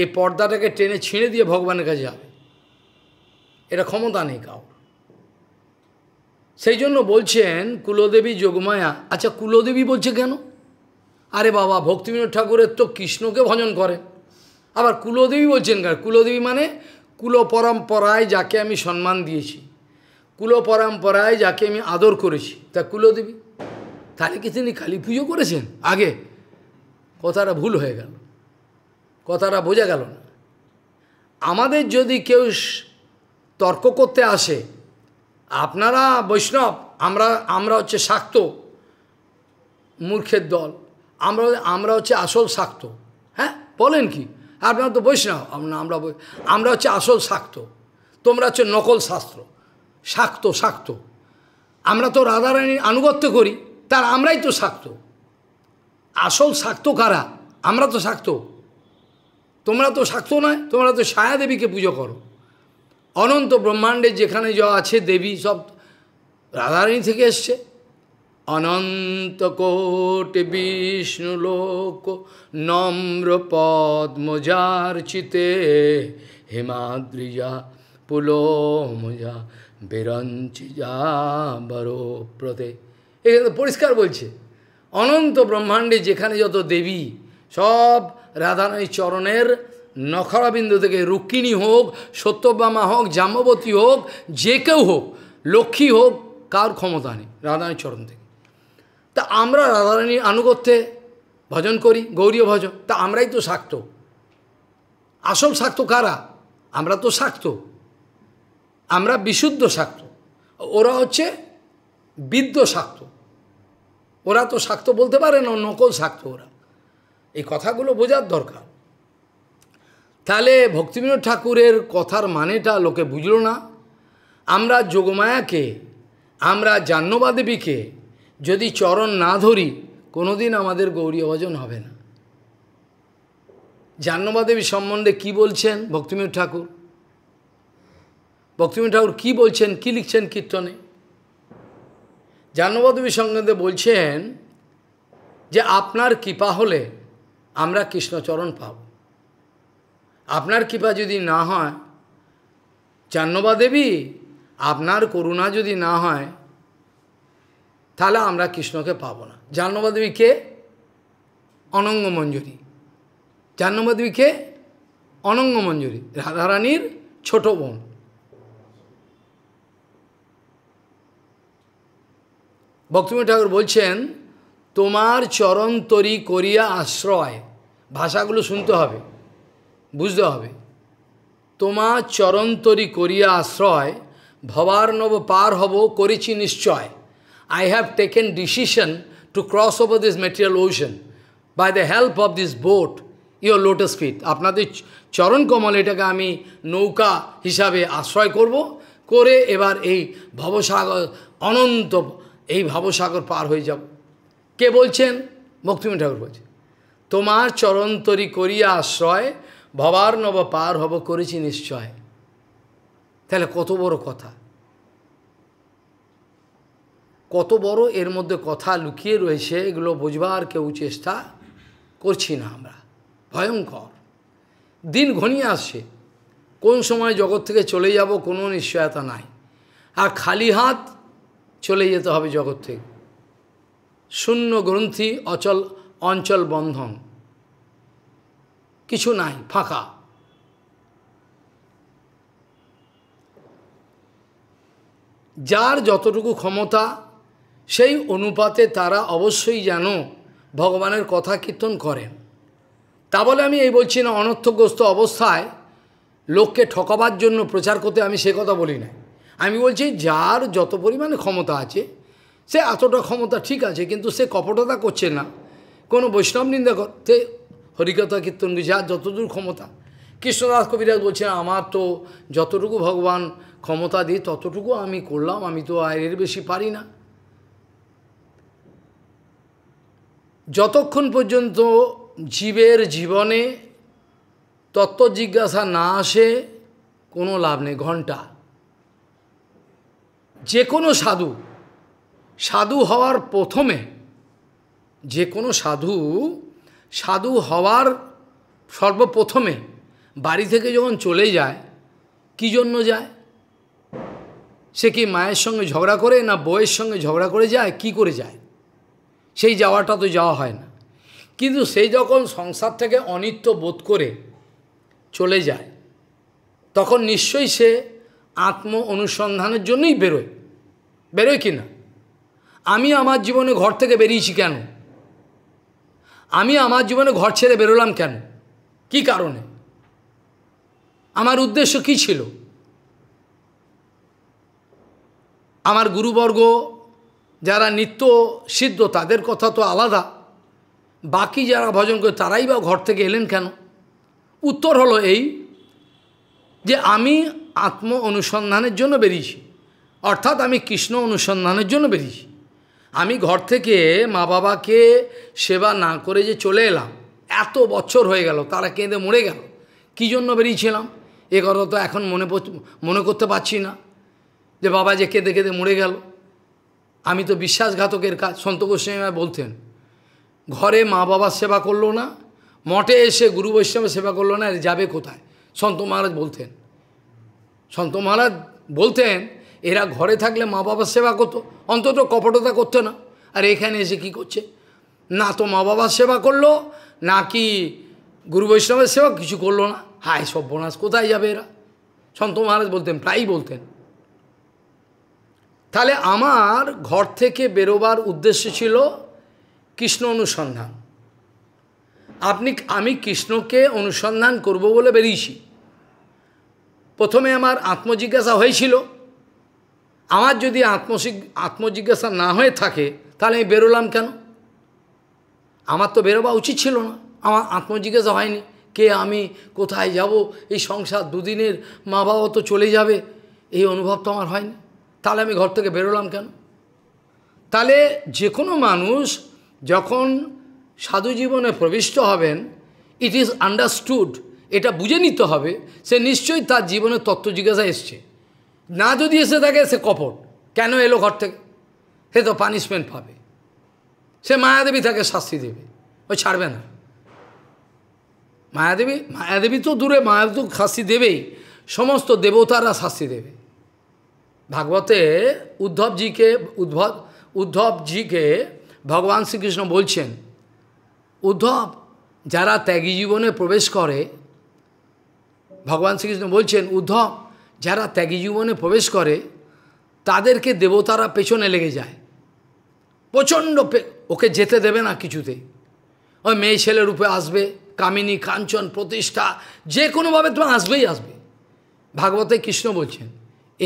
এই পর্দাটাকে টেনে ছিঁড়ে দিয়ে ভগবানের কাছে যাবে এটা ক্ষমতা নেই কাউর সেই জন্য বলছেন কুলদেবী যোগমায়া আচ্ছা কুলদেবী বলছে কেন আরে বাবা ভক্তিবিনোদ ঠাকুরের তো কৃষ্ণকে ভজন করে আবার কুলদেবী বলছেন কেন কুলদেবী মানে কুলপরম্পরায় যাকে আমি সম্মান দিয়েছি কুলপরম্পরায় যাকে আমি আদর করেছি তা কুলদেবী তাহলে কি তিনি কালী পুজো করেছেন আগে কথাটা ভুল হয়ে গেল কথাটা বোঝা গেল না আমাদের যদি কেউ তর্ক করতে আসে আপনারা বৈষ্ণব আমরা আমরা হচ্ছে শাক্ত মূর্খের দল আমরা আমরা হচ্ছে আসল শাক্ত হ্যাঁ বলেন কি আপনারা তো বৈষ্ণব আমরা আমরা হচ্ছে আসল শাক্ত তোমরা হচ্ছে নকল শাস্ত্র শাক্ত শাক্ত আমরা তো রাধারানীর আনুগত্য করি তার আমরাই তো শাক্ত আসল শাক্ত কারা আমরা তো শাক্ত তোমরা তো শাক্ত নয় তোমরা তো ছায়া দেবীকে পুজো করো অনন্ত ব্রহ্মাণ্ডে যেখানে যা আছে দেবী সব রাধারানী থেকে এসছে অনন্তকোটি বিষ্ণুলোক নম্র পদ্মজার্চিতে হিমাদ্রিজা পুলোমজা বিরঞ্চিজা বরো প্রতে এখানে পরিষ্কার বলছে অনন্ত ব্রহ্মাণ্ডে যেখানে যত দেবী সব রাধারানী চরণের নখরাবিন্দু থেকে রুক্মিণী হোক সত্যবামা হোক জাম্বতী হোক যে কেউ হোক লক্ষ্মী হোক কার ক্ষমতা নেই রাধারানী চরণ থেকে তা আমরা রাধারানীর আনুগত্যে ভজন করি গৌরীয় ভজন তা আমরাই তো শাক্ত আসল শাক্ত কারা আমরা তো শাক্ত আমরা বিশুদ্ধ শাক্ত ওরা হচ্ছে বিদ্য শাক্ত ওরা তো শাক্ত বলতে পারে না নকল শাক্ত ওরা এই কথাগুলো বোঝার দরকার তাহলে ভক্তিবিনোদ ঠাকুরের কথার মানেটা লোকে বুঝল না আমরা যোগমায়াকে আমরা জাহ্নবা দেবীকে যদি চরণ না ধরি কোনোদিন আমাদের গৌরী ভজন হবে না জাহ্নবাদেবী সম্বন্ধে কি বলছেন ভক্তিমীর ঠাকুর ভক্তিমীর ঠাকুর কি বলছেন কি লিখছেন কীর্তনে জাহ্নবাদেবী সম্বন্ধে বলছেন যে আপনার কৃপা হলে আমরা কৃষ্ণচরণ পাব আপনার কৃপা যদি না হয় জাহ্নবাদেবী আপনার করুণা যদি না হয় তাহলে আমরা কৃষ্ণকে পাবো না জাহ্নবাদেবী কে অনঙ্গ মঞ্জুরি জাহ্নবাদেবী কে অনঙ্গ মঞ্জুরি রাধারানীর ছোট বোন ভক্তিম ঠাকুর বলছেন তোমার চরণ তরি করিয়া আশ্রয় ভাষাগুলো শুনতে হবে বুঝতে হবে তোমার চরণ তরি করিয়া আশ্রয় ভবার নব পার হব করেছি নিশ্চয় I have taken decision to cross over this material ocean by the help of this boat, your lotus feet. আপনাদের চরণ কমল এটাকে আমি নৌকা হিসাবে আশ্রয় করব করে এবার এই ভবসাগর অনন্ত এই ভবসাগর পার হয়ে যাব কে বলছেন মুক্তিমী ঠাকুর বলছে তোমার চরণ তরি করিয়া আশ্রয় ভবার নব পার হব করেছি নিশ্চয় তাহলে কত বড় কথা কত বড় এর মধ্যে কথা লুকিয়ে রয়েছে এগুলো বোঝবার কেউ চেষ্টা করছি না আমরা ভয়ঙ্কর দিন ঘনিয়ে আসছে কোন সময় জগৎ থেকে চলে যাব কোনো নিশ্চয়তা নাই আর খালি হাত চলে যেতে হবে জগৎ থেকে শূন্য গ্রন্থি অচল অঞ্চল বন্ধন কিছু নাই ফাঁকা যার যতটুকু ক্ষমতা সেই অনুপাতে তারা অবশ্যই যেন ভগবানের কথা কীর্তন করেন তা বলে আমি এই বলছি না অনর্থগ্রস্ত অবস্থায় লোককে ঠকাবার জন্য প্রচার করতে আমি সে কথা বলি না আমি বলছি যার যত পরিমাণে ক্ষমতা আছে সে এতটা ক্ষমতা ঠিক আছে কিন্তু সে কপটতা করছে না কোনো বৈষ্ণব নিন্দা করতে হরিকথা কীর্তন যার যতদূর ক্ষমতা কৃষ্ণদাস কবিরাজ বলছেন আমার তো যতটুকু ভগবান ক্ষমতা দিই ততটুকু আমি করলাম আমি তো আয়ের বেশি পারি না যতক্ষণ পর্যন্ত জীবের জীবনে তত্ত্ব জিজ্ঞাসা না আসে কোনো লাভ নেই ঘন্টা যে কোনো সাধু সাধু হওয়ার প্রথমে যে কোনো সাধু সাধু হওয়ার সর্বপ্রথমে বাড়ি থেকে যখন চলে যায় কি জন্য যায় সে কি মায়ের সঙ্গে ঝগড়া করে না বইয়ের সঙ্গে ঝগড়া করে যায় কি করে যায় সেই যাওয়াটা তো যাওয়া হয় না কিন্তু সেই যখন সংসার থেকে অনিত্য বোধ করে চলে যায় তখন নিশ্চয়ই সে আত্ম অনুসন্ধানের জন্যই বেরোয় বেরোয় কি না আমি আমার জীবনে ঘর থেকে বেরিয়েছি কেন আমি আমার জীবনে ঘর ছেড়ে বেরোলাম কেন কি কারণে আমার উদ্দেশ্য কি ছিল আমার গুরুবর্গ যারা নিত্য সিদ্ধ তাদের কথা তো আলাদা বাকি যারা ভজন করে তারাই বা ঘর থেকে এলেন কেন উত্তর হলো এই যে আমি আত্ম অনুসন্ধানের জন্য বেরিয়েছি অর্থাৎ আমি কৃষ্ণ অনুসন্ধানের জন্য বেরিয়েছি আমি ঘর থেকে মা বাবাকে সেবা না করে যে চলে এলাম এত বছর হয়ে গেল তারা কেঁদে মরে গেল কী জন্য বেরিয়েছিলাম এ কথা তো এখন মনে মনে করতে পারছি না যে বাবা যে কেঁদে কেঁদে মরে গেল আমি তো বিশ্বাসঘাতকের কাজ সন্ত গোস্বামী বলতেন ঘরে মা বাবার সেবা করলো না মঠে এসে গুরু বৈষ্ণবের সেবা করলো না যাবে কোথায় সন্ত মহারাজ বলতেন সন্ত মহারাজ বলতেন এরা ঘরে থাকলে মা বাবার সেবা করতো অন্তত কপটতা করতো না আর এখানে এসে কি করছে না তো মা বাবার সেবা করলো না কি গুরু বৈষ্ণবের সেবা কিছু করলো না হায় সর্বনাশ কোথায় যাবে এরা সন্ত মহারাজ বলতেন প্রায়ই বলতেন তাহলে আমার ঘর থেকে বেরোবার উদ্দেশ্য ছিল কৃষ্ণ অনুসন্ধান আপনি আমি কৃষ্ণকে অনুসন্ধান করব বলে বেরিয়েছি প্রথমে আমার আত্মজিজ্ঞাসা হয়েছিল আমার যদি আত্মসি আত্মজিজ্ঞাসা না হয়ে থাকে তাহলে আমি বেরোলাম কেন আমার তো বেরোবা উচিত ছিল না আমার আত্মজিজ্ঞাসা হয়নি কে আমি কোথায় যাব এই সংসার দুদিনের মা বাবা তো চলে যাবে এই অনুভব তো আমার হয়নি তাহলে আমি ঘর থেকে বেরোলাম কেন তাহলে যে কোনো মানুষ যখন সাধু জীবনে প্রবিষ্ট হবেন ইট ইজ আন্ডারস্টুড এটা বুঝে নিতে হবে সে নিশ্চয়ই তার জীবনের তত্ত্ব জিজ্ঞাসা এসছে না যদি এসে থাকে সে কপট কেন এলো ঘর থেকে সে তো পানিশমেন্ট পাবে সে মায়াদেবী তাকে শাস্তি দেবে ও ছাড়বে না মায়াদেবী মায়াদেবী তো দূরে মায়াদেব শাস্তি দেবেই সমস্ত দেবতারা শাস্তি দেবে ভাগবতে উদ্ধবজিকে উদ্ভব উদ্ধবজিকে ভগবান শ্রীকৃষ্ণ বলছেন উদ্ধব যারা ত্যাগী জীবনে প্রবেশ করে ভগবান শ্রীকৃষ্ণ বলছেন উদ্ধব যারা ত্যাগী জীবনে প্রবেশ করে তাদেরকে দেবতারা পেছনে লেগে যায় প্রচণ্ড ওকে যেতে দেবে না কিছুতে ওই মেয়ে ছেলে রূপে আসবে কামিনী কাঞ্চন প্রতিষ্ঠা যে কোনোভাবে তোমার আসবেই আসবে ভাগবতে কৃষ্ণ বলছেন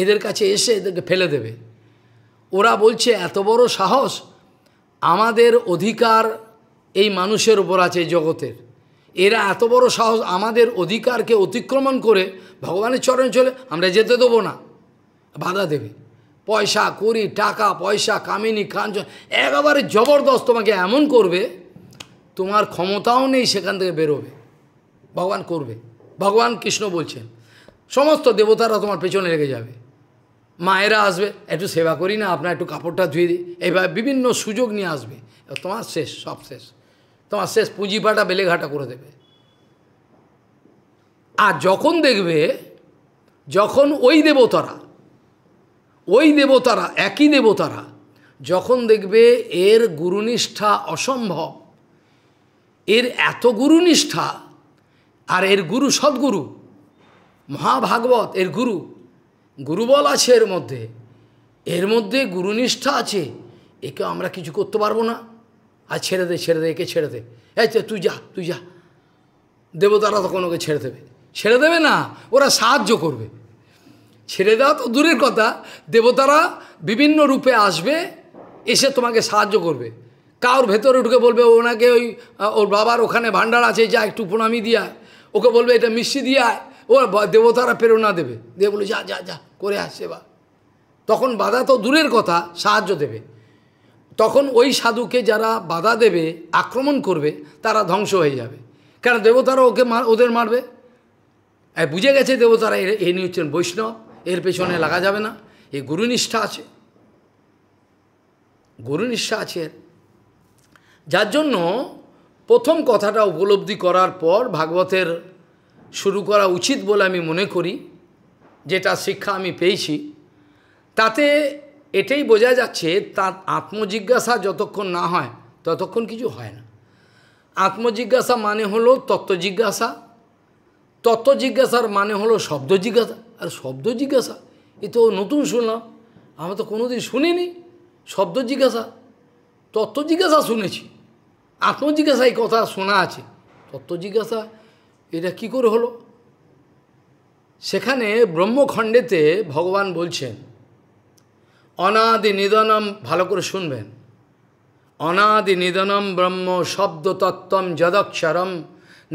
এদের কাছে এসে এদেরকে ফেলে দেবে ওরা বলছে এত বড় সাহস আমাদের অধিকার এই মানুষের উপর আছে জগতের এরা এত বড় সাহস আমাদের অধিকারকে অতিক্রমণ করে ভগবানের চরণে চলে আমরা যেতে দেবো না বাধা দেবে পয়সা করি টাকা পয়সা কামিনী কাঞ্চন একেবারে জবরদস্ত তোমাকে এমন করবে তোমার ক্ষমতাও নেই সেখান থেকে বেরোবে ভগবান করবে ভগবান কৃষ্ণ বলছেন সমস্ত দেবতারা তোমার পেছনে লেগে যাবে মায়েরা আসবে একটু সেবা করি না আপনার একটু কাপড়টা ধুয়ে দিই এবার বিভিন্ন সুযোগ নিয়ে আসবে তোমার শেষ সব শেষ তোমার শেষ পুঁজিপাটা বেলেঘাটা করে দেবে আর যখন দেখবে যখন ওই দেবতারা ওই দেবতারা একই দেবতারা যখন দেখবে এর গুরুনিষ্ঠা অসম্ভব এর এত গুরুনিষ্ঠা আর এর গুরু সদ্গুরু মহাভাগবত এর গুরু গুরুবল আছে এর মধ্যে এর মধ্যে গুরুনিষ্ঠা আছে একে আমরা কিছু করতে পারবো না আর ছেড়ে দে ছেড়ে দে একে ছেড়ে দে এই তো তুই যা তুই যা দেবতারা তখন ওকে ছেড়ে দেবে ছেড়ে দেবে না ওরা সাহায্য করবে ছেড়ে দেওয়া তো দূরের কথা দেবতারা বিভিন্ন রূপে আসবে এসে তোমাকে সাহায্য করবে কার ভেতরে ঢুকে বলবে ওনাকে ওই ওর বাবার ওখানে ভাণ্ডার আছে যা একটু প্রণামী দিয়ে ওকে বলবে এটা মিষ্টি দিয়ে ও দেবতারা প্রেরণা দেবে দেবে বলে যা যা যা করে আসছে বা তখন বাধা তো দূরের কথা সাহায্য দেবে তখন ওই সাধুকে যারা বাধা দেবে আক্রমণ করবে তারা ধ্বংস হয়ে যাবে কেন দেবতারা ওকে ওদের মারবে বুঝে গেছে দেবতারা এ নিয়ে হচ্ছেন বৈষ্ণব এর পেছনে লাগা যাবে না এ গুরুনিষ্ঠা আছে গুরুনিষ্ঠা আছে যার জন্য প্রথম কথাটা উপলব্ধি করার পর ভাগবতের শুরু করা উচিত বলে আমি মনে করি যেটা শিক্ষা আমি পেয়েছি তাতে এটাই বোঝা যাচ্ছে তার আত্মজিজ্ঞাসা যতক্ষণ না হয় ততক্ষণ কিছু হয় না আত্মজিজ্ঞাসা মানে হলো তত্ত্ব জিজ্ঞাসা তত্ত্ব জিজ্ঞাসার মানে হলো শব্দ জিজ্ঞাসা আর শব্দ জিজ্ঞাসা এ তো নতুন শুনলাম আমরা তো কোনোদিন শুনিনি শব্দ জিজ্ঞাসা তত্ত্ব জিজ্ঞাসা শুনেছি আত্মজিজ্ঞাসা এই কথা শোনা আছে তত্ত্ব জিজ্ঞাসা এটা কি করে হলো সেখানে ব্রহ্মখণ্ডেতে ভগবান বলছেন অনাদি নিদনম ভালো করে শুনবেন অনাদি নিদনম ব্রহ্ম শব্দতত্ত্বম যদক্ষরম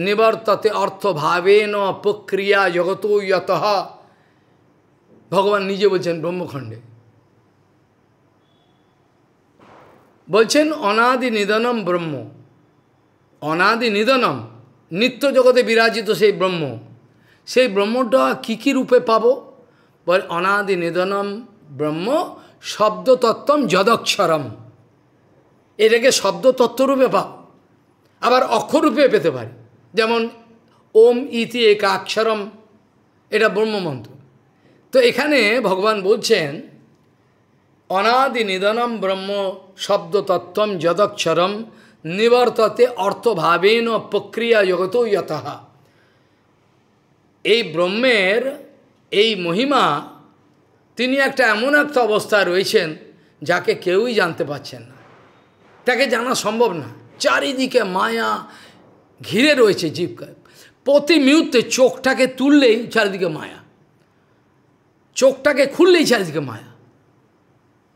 নিবর্ততে অর্থভাবেন প্রক্রিয়া জগত ইয়ত ভগবান নিজে বলছেন ব্রহ্মখণ্ডে বলছেন অনাদি নিদনম ব্রহ্ম অনাদি নিদনম নিত্য জগতে বিরাজিত সেই ব্রহ্ম সেই ব্রহ্মটা কী কী রূপে পাবো বলে অনাদি নিধনম ব্রহ্ম শব্দতত্ত্বম যদক্ষরম এটাকে শব্দতত্ত্বরূপে পাব আবার অক্ষরূপে পেতে পারি যেমন ওম ইতি একাক্ষরম এটা ব্রহ্মমন্ত্র তো এখানে ভগবান বলছেন অনাদি নিধনম ব্রহ্ম শব্দতত্ত্বম যদক্ষরম নিবর্ততে অর্থভাবেন প্রক্রিয়া জগত ইয়তাহা এই ব্রহ্মের এই মহিমা তিনি একটা এমন একটা অবস্থায় রয়েছেন যাকে কেউই জানতে পাচ্ছেন না তাকে জানা সম্ভব না চারিদিকে মায়া ঘিরে রয়েছে জীবকে প্রতি মুহূর্তে চোখটাকে তুললেই চারিদিকে মায়া চোখটাকে খুললেই চারিদিকে মায়া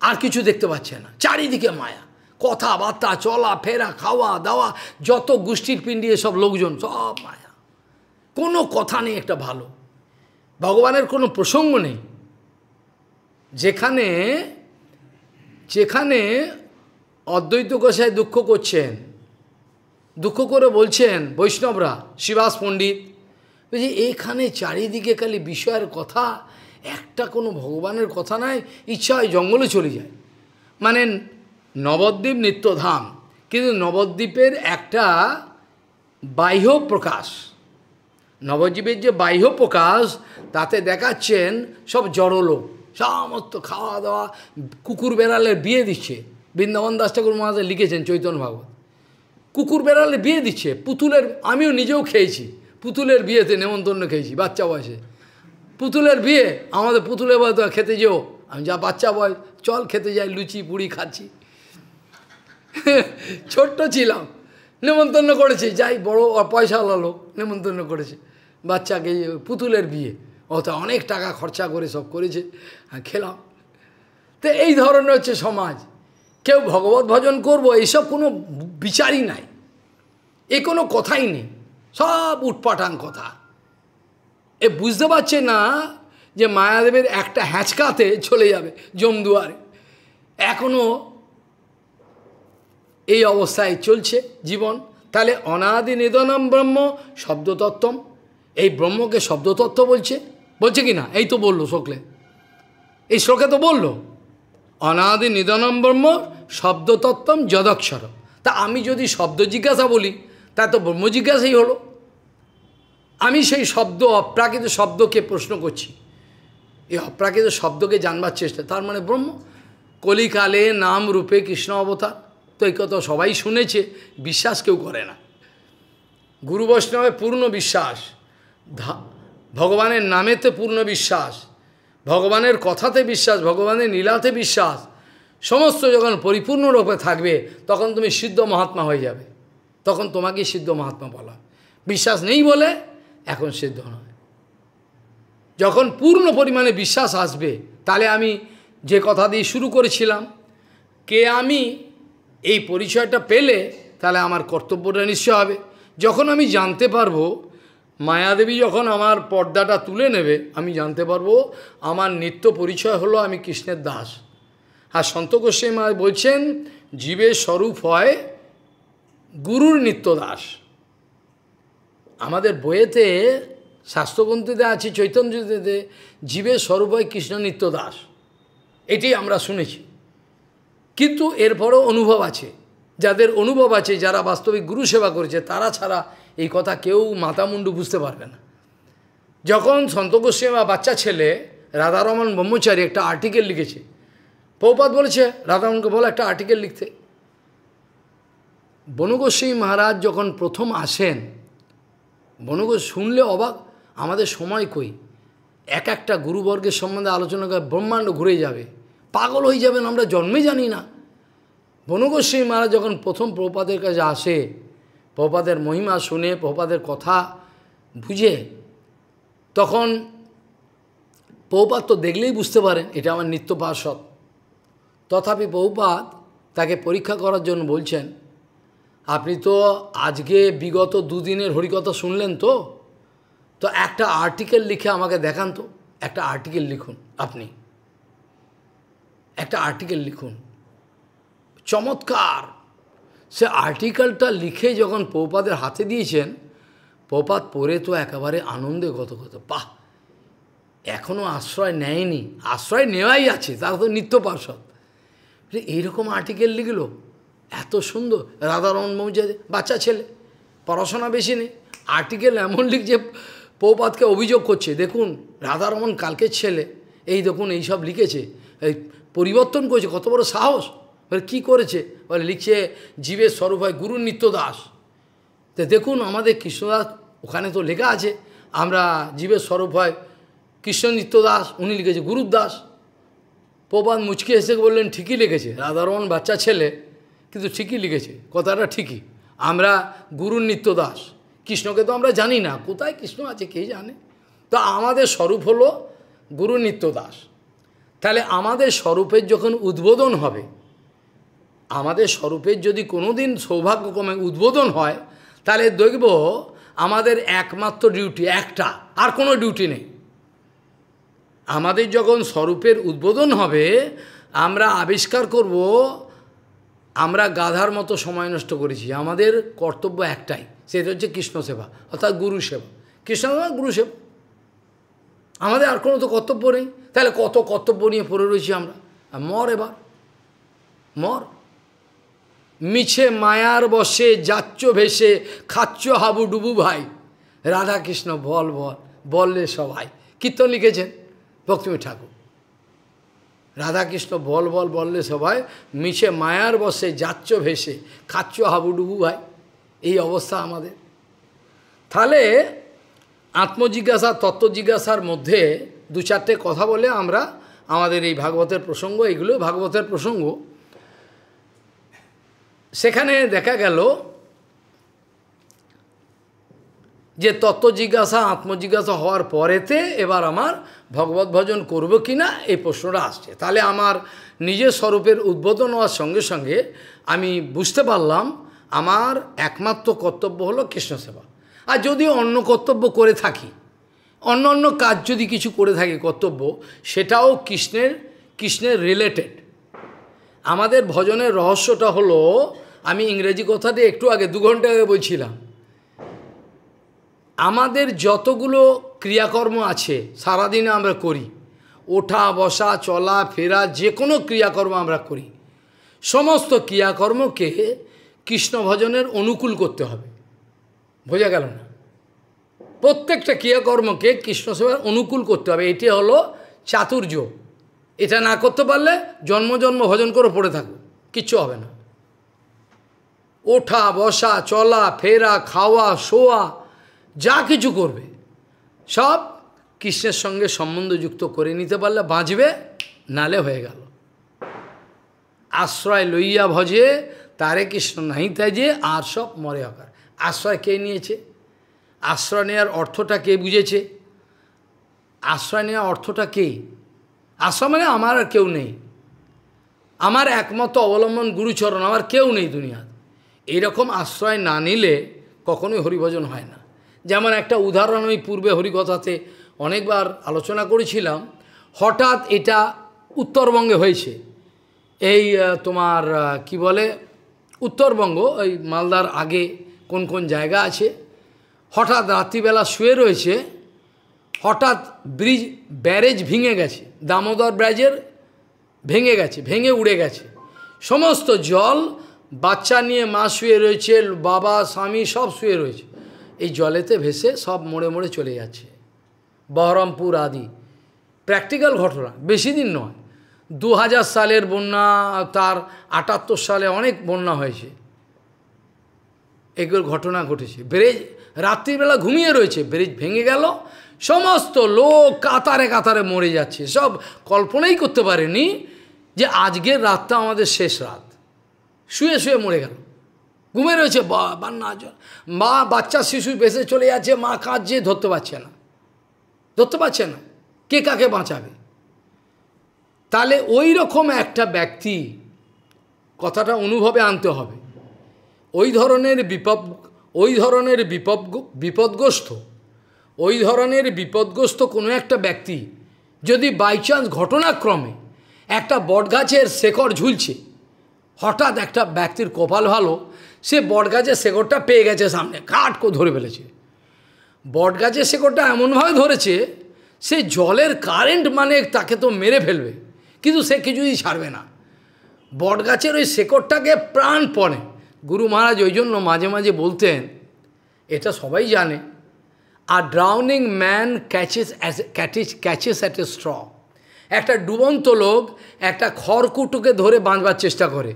আর কিছু দেখতে পাচ্ছে না চারিদিকে মায়া কথাবার্তা চলা ফেরা খাওয়া দাওয়া যত গোষ্ঠীর পিণ্ডি এসব লোকজন সব মায়া কোনো কথা নেই একটা ভালো ভগবানের কোনো প্রসঙ্গ নেই যেখানে যেখানে অদ্বৈত গোসায় দুঃখ করছেন দুঃখ করে বলছেন বৈষ্ণবরা শিবাস পণ্ডিত বলছি এইখানে চারিদিকে খালি বিষয়ের কথা একটা কোনো ভগবানের কথা নাই ইচ্ছা হয় জঙ্গলে চলে যায় মানে নবদ্বীপ নিত্যধাম কিন্তু নবদ্বীপের একটা বাহ্য প্রকাশ নবদ্বীপের যে বাহ্য প্রকাশ তাতে দেখাচ্ছেন সব জড়লোক সমস্ত খাওয়া দাওয়া কুকুর বেড়ালে বিয়ে দিচ্ছে বৃন্দাবন দাস ঠাকুর মহারাজ লিখেছেন চৈতন্য ভাগবত কুকুর বেড়ালে বিয়ে দিচ্ছে পুতুলের আমিও নিজেও খেয়েছি পুতুলের বিয়েতে নেমন্তন্ন খেয়েছি বাচ্চা বয়সে পুতুলের বিয়ে আমাদের পুতুলের বয়স খেতে যেও আমি যা বাচ্চা বয়স চল খেতে যাই লুচি পুড়ি খাচ্ছি ছোট্ট ছিলাম নেমন্তন্ন করেছে যাই বড় পয়সাওয়ালা লোক নেমন্তন্ন করেছে বাচ্চাকে পুতুলের বিয়ে অত অনেক টাকা খরচা করে সব করেছে খেলাম তো এই ধরনের হচ্ছে সমাজ কেউ ভগবত ভজন করব এইসব কোনো বিচারই নাই এ কোনো কথাই নেই সব উটপাটান কথা এ বুঝতে পারছে না যে মায়াদেবের একটা হ্যাঁচকাতে চলে যাবে জমদুয়ারে এখনও এই অবস্থায় চলছে জীবন তাহলে অনাদি নিধনম ব্রহ্ম শব্দতত্ত্বম এই ব্রহ্মকে শব্দতত্ত্ব বলছে বলছে কি না এই তো বললো শোকলে এই শোকে তো বললো অনাদি নিধনম ব্রহ্ম শব্দতত্ত্বম যদক্ষর তা আমি যদি শব্দ জিজ্ঞাসা বলি তা তো ব্রহ্ম জিজ্ঞাসাই হলো আমি সেই শব্দ অপ্রাকৃত শব্দকে প্রশ্ন করছি এই অপ্রাকৃত শব্দকে জানবার চেষ্টা তার মানে ব্রহ্ম কলিকালে নাম রূপে কৃষ্ণ অবতার তো এই কথা সবাই শুনেছে বিশ্বাস কেউ করে না গুরু বৈষ্ণবে পূর্ণ বিশ্বাস ভগবানের নামেতে পূর্ণ বিশ্বাস ভগবানের কথাতে বিশ্বাস ভগবানের নীলাতে বিশ্বাস সমস্ত যখন পরিপূর্ণরূপে থাকবে তখন তুমি সিদ্ধ মহাত্মা হয়ে যাবে তখন তোমাকে সিদ্ধ মহাত্মা বলা বিশ্বাস নেই বলে এখন সিদ্ধ নয় যখন পূর্ণ পরিমাণে বিশ্বাস আসবে তাহলে আমি যে কথা দিয়ে শুরু করেছিলাম কে আমি এই পরিচয়টা পেলে তাহলে আমার কর্তব্যটা নিশ্চয় হবে যখন আমি জানতে পারবো মায়াদেবী যখন আমার পর্দাটা তুলে নেবে আমি জানতে পারবো আমার নিত্য পরিচয় হলো আমি কৃষ্ণের দাস আর সন্ত গোস্বামী মা বলছেন জীবের স্বরূপ হয় গুরুর নিত্য দাস আমাদের বইয়েতে স্বাস্থ্যগ্রন্থিতে আছে চৈতন্যতে জীবের স্বরূপ হয় কৃষ্ণ নিত্য দাস এটি আমরা শুনেছি কিন্তু এরপরও অনুভব আছে যাদের অনুভব আছে যারা বাস্তবিক গুরু সেবা করেছে তারা ছাড়া এই কথা কেউ মাতামুণ্ডু বুঝতে পারবে না যখন সন্ত গোস্বামী বাচ্চা ছেলে রাধারমন ব্রহ্মচারী একটা আর্টিকেল লিখেছে পৌপাত বলেছে রাধারমনকে বলো একটা আর্টিকেল লিখতে বনগোস্বী মহারাজ যখন প্রথম আসেন বনগোস শুনলে অবাক আমাদের সময় কই এক একটা গুরুবর্গের সম্বন্ধে আলোচনা করে ব্রহ্মাণ্ড ঘুরে যাবে পাগল হয়ে যাবেন আমরা জন্মে জানি না বনগোস্বী মহারাজ যখন প্রথম প্রপাদের কাছে আসে প্রপাদের মহিমা শুনে প্রপাদের কথা বুঝে তখন পৌপাত তো দেখলেই বুঝতে পারেন এটা আমার নিত্য পার্শ্বদ তথাপি পৌপাত তাকে পরীক্ষা করার জন্য বলছেন আপনি তো আজকে বিগত দুদিনের হরিকথা শুনলেন তো তো একটা আর্টিকেল লিখে আমাকে দেখান তো একটা আর্টিকেল লিখুন আপনি একটা আর্টিকেল লিখুন চমৎকার সে আর্টিকেলটা লিখে যখন পৌপাদের হাতে দিয়েছেন পৌপাত পড়ে তো একেবারে আনন্দে গত গত পাহ এখনও আশ্রয় নেয়নি আশ্রয় নেওয়াই আছে তার তো নিত্য পার্ষদ এইরকম আর্টিকেল লিখলো এত সুন্দর রাধারমণ মৌজাদে বাচ্চা ছেলে পড়াশোনা বেশি নেই আর্টিকেল এমন লিখছে পৌপাতকে অভিযোগ করছে দেখুন রাধারমণ কালকের ছেলে এই দেখুন এইসব লিখেছে এই পরিবর্তন করেছে কত বড় সাহস বলে কী করেছে বলে লিখছে জীবের স্বরূপ হয় গুরু নিত্য দাস তো দেখুন আমাদের কৃষ্ণদাস ওখানে তো লেখা আছে আমরা জীবের স্বরূপ হয় কৃষ্ণ নিত্য দাস উনি লিখেছে গুরুদাস প্রবাদ মুচকি এসে বললেন ঠিকই লিখেছে রাধারমণ বাচ্চা ছেলে কিন্তু ঠিকই লিখেছে কথাটা ঠিকই আমরা গুরুর নিত্য দাস কৃষ্ণকে তো আমরা জানি না কোথায় কৃষ্ণ আছে কে জানে তো আমাদের স্বরূপ হলো গুরু নিত্য দাস তাহলে আমাদের স্বরূপের যখন উদ্বোধন হবে আমাদের স্বরূপের যদি কোনো দিন সৌভাগ্যক্রমে উদ্বোধন হয় তাহলে দেখব আমাদের একমাত্র ডিউটি একটা আর কোনো ডিউটি নেই আমাদের যখন স্বরূপের উদ্বোধন হবে আমরা আবিষ্কার করব আমরা গাধার মতো সময় নষ্ট করেছি আমাদের কর্তব্য একটাই সেটা হচ্ছে কৃষ্ণ সেবা অর্থাৎ গুরু সেবা কৃষ্ণ সেবা গুরু সেবা আমাদের আর কোনো তো কর্তব্য নেই তাহলে কত কর্তব্য নিয়ে পড়ে রয়েছি আমরা মর এবার মর মিছে মায়ার বসে যাচ্ছ ভেসে খাচ্ছ হাবু ডুবু ভাই রাধাকৃষ্ণ বল বল বললে সবাই কীর্তন লিখেছেন ভক্তিম ঠাকুর রাধাকৃষ্ণ বল বল বললে সবাই মিছে মায়ার বসে যাচ্ছ ভেসে খাচ্ছ ডুবু ভাই এই অবস্থা আমাদের তাহলে আত্মজিজ্ঞাসা তত্ত্ব জিজ্ঞাসার মধ্যে দু চারটে কথা বলে আমরা আমাদের এই ভাগবতের প্রসঙ্গ এগুলো ভাগবতের প্রসঙ্গ সেখানে দেখা গেল যে তত্ত্ব জিজ্ঞাসা আত্মজিজ্ঞাসা হওয়ার পরেতে এবার আমার ভগবত ভজন করব কি না এই প্রশ্নটা আসছে তাহলে আমার নিজের স্বরূপের উদ্বোধন হওয়ার সঙ্গে সঙ্গে আমি বুঝতে পারলাম আমার একমাত্র কর্তব্য হলো কৃষ্ণ সেবা আর যদি অন্য কর্তব্য করে থাকি অন্য অন্য কাজ যদি কিছু করে থাকে কর্তব্য সেটাও কৃষ্ণের কৃষ্ণের রিলেটেড আমাদের ভজনের রহস্যটা হলো আমি ইংরেজি কথাটি একটু আগে দু ঘন্টা আগে বলছিলাম আমাদের যতগুলো ক্রিয়াকর্ম আছে সারাদিনে আমরা করি ওঠা বসা চলা ফেরা যে কোনো ক্রিয়াকর্ম আমরা করি সমস্ত ক্রিয়াকর্মকে কৃষ্ণ ভজনের অনুকূল করতে হবে বোঝা গেল না প্রত্যেকটা ক্রিয়াকর্মকে কৃষ্ণ সেবার অনুকূল করতে হবে এটি হলো চাতুর্য এটা না করতে পারলে জন্ম জন্ম ভজন করে পড়ে থাকো কিচ্ছু হবে না ওঠা বসা চলা ফেরা খাওয়া শোয়া যা কিছু করবে সব কৃষ্ণের সঙ্গে সম্বন্ধযুক্ত করে নিতে পারলে বাঁচবে নালে হয়ে গেল আশ্রয় লইয়া ভজে তারে কৃষ্ণ নাই তাই যে আর সব মরে হকার আশ্রয় কে নিয়েছে আশ্রয় নেওয়ার অর্থটা কে বুঝেছে আশ্রয় নেওয়ার অর্থটা কে আশ্রয় মানে আমার আর কেউ নেই আমার একমত অবলম্বন গুরুচরণ আমার কেউ নেই দুনিয়া এইরকম আশ্রয় না নিলে কখনোই হরিভজন হয় না যেমন একটা উদাহরণ আমি পূর্বে হরিকথাতে অনেকবার আলোচনা করেছিলাম হঠাৎ এটা উত্তরবঙ্গে হয়েছে এই তোমার কি বলে উত্তরবঙ্গ ওই মালদার আগে কোন কোন জায়গা আছে হঠাৎ রাত্রিবেলা শুয়ে রয়েছে হঠাৎ ব্রিজ ব্যারেজ ভেঙে গেছে দামোদর ব্যারেজের ভেঙে গেছে ভেঙে উড়ে গেছে সমস্ত জল বাচ্চা নিয়ে মা শুয়ে রয়েছে বাবা স্বামী সব শুয়ে রয়েছে এই জলেতে ভেসে সব মোড়ে মোড়ে চলে যাচ্ছে বহরমপুর আদি প্র্যাকটিক্যাল ঘটনা বেশি দিন নয় দু সালের বন্যা তার আটাত্তর সালে অনেক বন্যা হয়েছে এগুলোর ঘটনা ঘটেছে ব্রেজ রাত্রিবেলা ঘুমিয়ে রয়েছে ব্রিজ ভেঙে গেল সমস্ত লোক কাতারে কাতারে মরে যাচ্ছে সব কল্পনাই করতে পারেনি যে আজকের রাতটা আমাদের শেষ রাত শুয়ে শুয়ে মরে গেল ঘুমে রয়েছে বান্না মা বাচ্চা শিশু বেঁচে চলে যাচ্ছে মা কাঁদছে ধরতে পারছে না ধরতে পারছে না কে কাকে বাঁচাবে তাহলে ওই রকম একটা ব্যক্তি কথাটা অনুভবে আনতে হবে ওই ধরনের বিপদ ওই ধরনের বিপদ বিপদগ্রস্ত ওই ধরনের বিপদগ্রস্ত কোনো একটা ব্যক্তি যদি বাই চান্স ঘটনাক্রমে একটা বটগাছের শেকড় ঝুলছে হঠাৎ একটা ব্যক্তির কপাল ভালো সে বটগাছের শেকড়টা পেয়ে গেছে সামনে কাট করে ধরে ফেলেছে বটগাছের শেকড়টা এমনভাবে ধরেছে সে জলের কারেন্ট মানে তাকে তো মেরে ফেলবে কিন্তু সে কিছুই ছাড়বে না বটগাছের ওই শেকড়টাকে প্রাণ পড়ে গুরু মহারাজ ওই জন্য মাঝে মাঝে বলতেন এটা সবাই জানে আর drowning man catches catches catches at a straw একটা ডুবন্ত লোক একটা খড়কুটোকে ধরে বাঁধবার চেষ্টা করে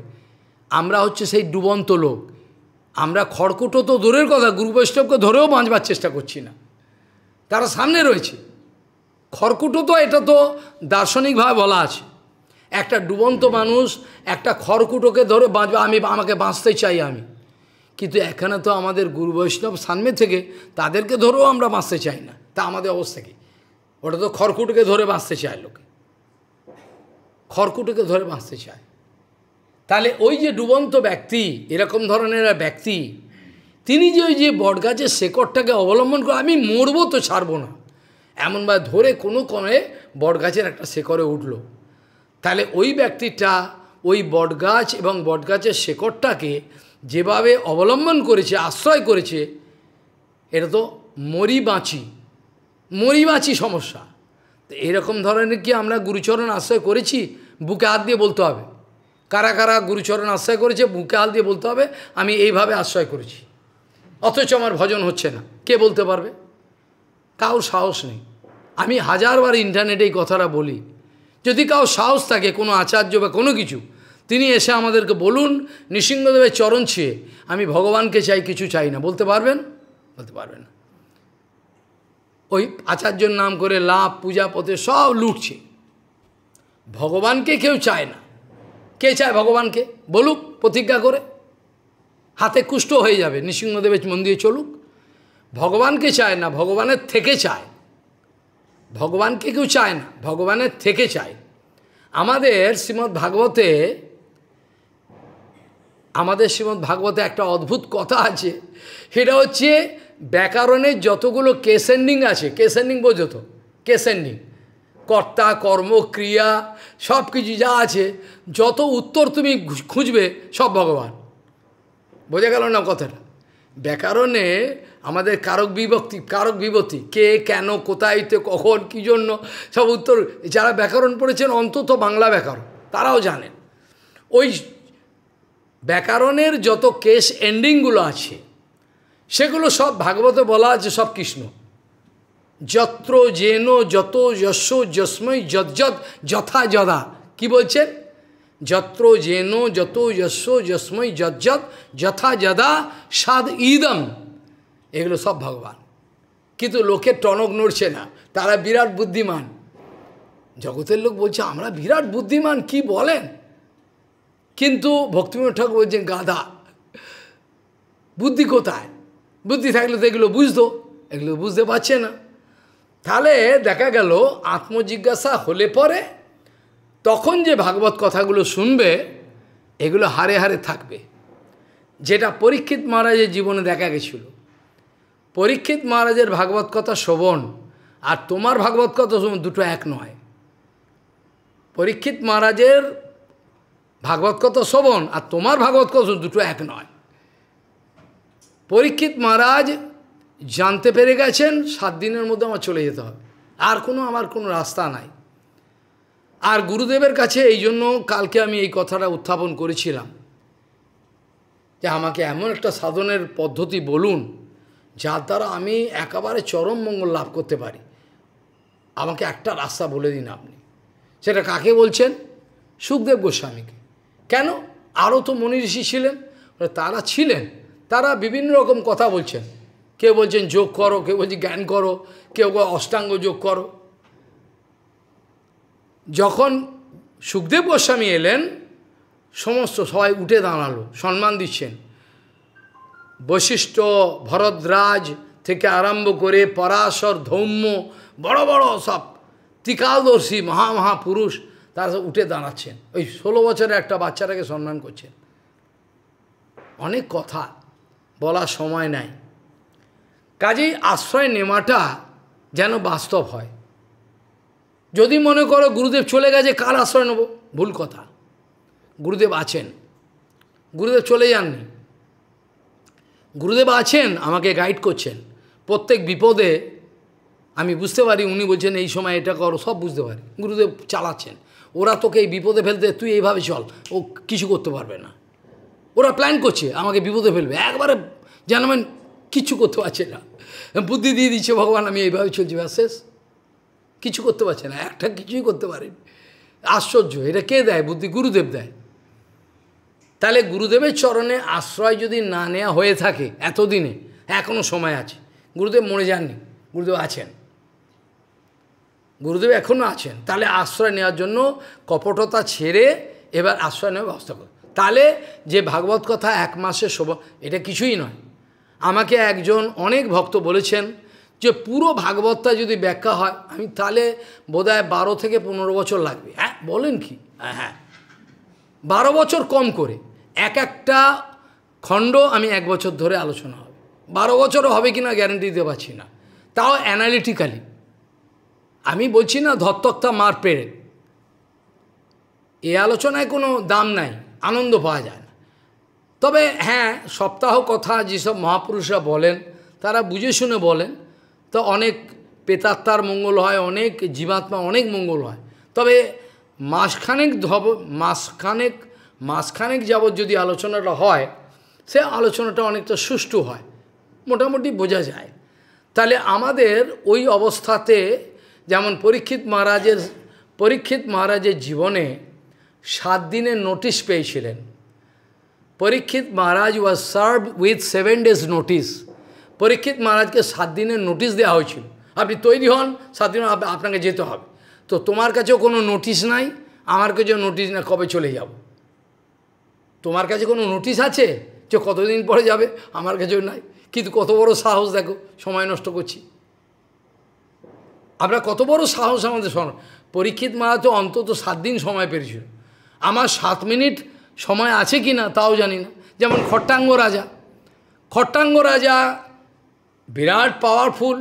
আমরা হচ্ছে সেই ডুবন্ত লোক আমরা খড়কুটো তো দূরের কথা গুরু বৈষ্ণবকে ধরেও বাঁচবার চেষ্টা করছি না তারা সামনে রয়েছে খড়কুটো তো এটা তো দার্শনিকভাবে বলা আছে একটা ডুবন্ত মানুষ একটা খড়কুটোকে ধরে বাঁচবে আমি আমাকে বাঁচতে চাই আমি কিন্তু এখানে তো আমাদের গুরু বৈষ্ণব সামনে থেকে তাদেরকে ধরেও আমরা বাঁচতে চাই না তা আমাদের অবস্থা কী ওটা তো খড়কুটোকে ধরে বাঁচতে চায় লোকে খড়কুটোকে ধরে বাঁচতে চায় তাহলে ওই যে ডুবন্ত ব্যক্তি এরকম ধরনের ব্যক্তি তিনি যে ওই যে বটগাছের শেকড়টাকে অবলম্বন করে আমি মরবো তো ছাড়বো না এমনভাবে ধরে কোনো কমে বটগাছের একটা শেকড়ে উঠলো তাহলে ওই ব্যক্তিটা ওই বটগাছ এবং বটগাছের শেকড়টাকে যেভাবে অবলম্বন করেছে আশ্রয় করেছে এটা তো মরি বাঁচি মরি বাঁচি সমস্যা তো এরকম ধরনের কি আমরা গুরুচরণ আশ্রয় করেছি বুকে হাত দিয়ে বলতে হবে কারা কারা গুরুচরণ আশ্রয় করেছে বুকে হাত দিয়ে বলতে হবে আমি এইভাবে আশ্রয় করেছি অথচ আমার ভজন হচ্ছে না কে বলতে পারবে কারোর সাহস নেই আমি হাজারবার ইন্টারনেটে এই কথাটা বলি যদি কাউ সাহস থাকে কোনো আচার্য বা কোনো কিছু তিনি এসে আমাদেরকে বলুন নৃসিংহদেবের চরণ ছিয়ে আমি ভগবানকে চাই কিছু চাই না বলতে পারবেন বলতে পারবেন না ওই আচার্যর নাম করে লাভ পূজা পথে সব লুটছে ভগবানকে কেউ চায় না কে চায় ভগবানকে বলুক প্রতিজ্ঞা করে হাতে কুষ্ট হয়ে যাবে নৃসিংহদেবের মন্দিরে চলুক ভগবানকে চায় না ভগবানের থেকে চায় ভগবানকে কেউ চায় না ভগবানের থেকে চায় আমাদের শ্রীমৎ ভাগবতে আমাদের শ্রীমৎ ভাগবতে একটা অদ্ভুত কথা আছে সেটা হচ্ছে ব্যাকরণের যতগুলো কেসেন্ডিং আছে কেসেন্ডিং বোঝো তো কেসেন্ডিং কর্তা কর্ম ক্রিয়া সব কিছু যা আছে যত উত্তর তুমি খুঁজবে সব ভগবান বোঝা গেল না কথাটা ব্যাকরণে আমাদের কারক বিভক্তি কারক বিভক্তি কে কেন কোথায়তে কখন কি জন্য সব উত্তর যারা ব্যাকরণ পড়েছেন অন্তত বাংলা ব্যাকরণ তারাও জানেন ওই ব্যাকরণের যত কেস এন্ডিংগুলো আছে সেগুলো সব ভাগবতে বলা আছে সব কৃষ্ণ যত্র যেন যত যশ যস্মৈ যজ্জত যথা যদা কি বলছেন যত্র যেন যত যশ যস্মৈ যজ্জত যথা যদা সাদ ইদম এগুলো সব ভগবান কিন্তু লোকের টনক নড়ছে না তারা বিরাট বুদ্ধিমান জগতের লোক বলছে আমরা বিরাট বুদ্ধিমান কি বলেন কিন্তু ভক্তিবিনোদ ঠাকুর বলছেন গাধা বুদ্ধি কোথায় বুদ্ধি থাকলে তো এগুলো বুঝতো এগুলো বুঝতে পারছে না তাহলে দেখা গেল আত্মজিজ্ঞাসা হলে পরে তখন যে ভাগবত কথাগুলো শুনবে এগুলো হারে হারে থাকবে যেটা পরীক্ষিত মহারাজের জীবনে দেখা গেছিল পরীক্ষিত মহারাজের ভাগবত কথা শোভন আর তোমার ভাগবত কথা শোভন দুটো এক নয় পরীক্ষিত মহারাজের ভাগবত কথা শ্রবণ আর তোমার ভাগবত কথা দুটো এক নয় পরীক্ষিত মহারাজ জানতে পেরে গেছেন সাত দিনের মধ্যে আমার চলে যেতে হবে আর কোনো আমার কোনো রাস্তা নাই আর গুরুদেবের কাছে এই জন্য কালকে আমি এই কথাটা উত্থাপন করেছিলাম যে আমাকে এমন একটা সাধনের পদ্ধতি বলুন যার দ্বারা আমি একেবারে চরম মঙ্গল লাভ করতে পারি আমাকে একটা রাস্তা বলে দিন আপনি সেটা কাকে বলছেন সুখদেব গোস্বামীকে কেন আরও তো মনি ঋষি ছিলেন মানে তারা ছিলেন তারা বিভিন্ন রকম কথা বলছেন কেউ বলছেন যোগ করো কেউ বলছে জ্ঞান করো কেউ অষ্টাঙ্গ যোগ করো যখন সুখদেব গোস্বামী এলেন সমস্ত সবাই উঠে দাঁড়ালো সম্মান দিচ্ছেন বৈশিষ্ট্য ভরদ্রাজ থেকে আরম্ভ করে পরাশর ধৌম্য বড় বড় সব মহা মহামহাপুরুষ তারা উঠে দাঁড়াচ্ছেন ওই ষোলো বছরের একটা বাচ্চাটাকে সম্মান করছেন অনেক কথা বলার সময় নাই কাজেই আশ্রয় নেওয়াটা যেন বাস্তব হয় যদি মনে করো গুরুদেব চলে গেছে কার আশ্রয় নেব ভুল কথা গুরুদেব আছেন গুরুদেব চলে যাননি গুরুদেব আছেন আমাকে গাইড করছেন প্রত্যেক বিপদে আমি বুঝতে পারি উনি বলছেন এই সময় এটা করো সব বুঝতে পারি গুরুদেব চালাচ্ছেন ওরা তোকে এই বিপদে ফেলতে তুই এইভাবে চল ও কিছু করতে পারবে না ওরা প্ল্যান করছে আমাকে বিপদে ফেলবে একবারে জানাবেন কিছু করতে পারছে না বুদ্ধি দিয়ে দিচ্ছে ভগবান আমি এইভাবে চলছি বা শেষ কিছু করতে পারছে না একটা কিছুই করতে পারি আশ্চর্য এটা কে দেয় বুদ্ধি গুরুদেব দেয় তাহলে গুরুদেবের চরণে আশ্রয় যদি না নেওয়া হয়ে থাকে এতদিনে হ্যাঁ, এখনও সময় আছে গুরুদেব মরে যাননি গুরুদেব আছেন গুরুদেব এখনও আছেন তাহলে আশ্রয় নেওয়ার জন্য কপটতা ছেড়ে এবার আশ্রয় নেওয়ার ব্যবস্থা করো তাহলে যে ভাগবত কথা এক মাসে শোভ এটা কিছুই নয় আমাকে একজন অনেক ভক্ত বলেছেন যে পুরো ভাগবতটা যদি ব্যাখ্যা হয় আমি তাহলে বোধ হয় বারো থেকে পনেরো বছর লাগবে হ্যাঁ বলেন কি হ্যাঁ, হ্যাঁ। বারো বছর কম করে এক একটা খণ্ড আমি এক বছর ধরে আলোচনা হবে বারো বছরও হবে কি না গ্যারেন্টি দিতে পারছি না তাও অ্যানালিটিক্যালি আমি বলছি না ধত্তকতা মার পেরে এ আলোচনায় কোনো দাম নাই আনন্দ পাওয়া যায় না তবে হ্যাঁ সপ্তাহ কথা যেসব মহাপুরুষরা বলেন তারা বুঝে শুনে বলেন তো অনেক পেতাত্মার মঙ্গল হয় অনেক জীবাত্মা অনেক মঙ্গল হয় তবে মাসখানেক ধব মাসখানেক মাসখানেক যাবৎ যদি আলোচনাটা হয় সে আলোচনাটা অনেকটা সুষ্ঠু হয় মোটামুটি বোঝা যায় তাহলে আমাদের ওই অবস্থাতে যেমন পরীক্ষিত মহারাজের পরীক্ষিত মহারাজের জীবনে সাত দিনের নোটিশ পেয়েছিলেন Parikshit Maharaj was serve with seven days notice Parikshit মহারাজকে সাত দিনের নোটিশ দেওয়া হয়েছিল আপনি তৈরি হন সাত দিন আপনাকে যেতে হবে তো তোমার কাছেও কোনো নোটিশ নাই আমার কাছেও নোটিশ না কবে চলে যাবো তোমার কাছে কোনো নোটিশ আছে যে কতদিন পরে যাবে আমার কাছেও নাই কিন্তু কত বড় সাহস দেখো সময় নষ্ট করছি আমরা কত বড় সাহস আমাদের স্মরণ পরীক্ষিত মারা তো অন্তত সাত দিন সময় পেরেছিল আমার সাত মিনিট সময় আছে কি না তাও জানি না যেমন খট্টাঙ্গ রাজা খট্টাঙ্গ রাজা বিরাট পাওয়ারফুল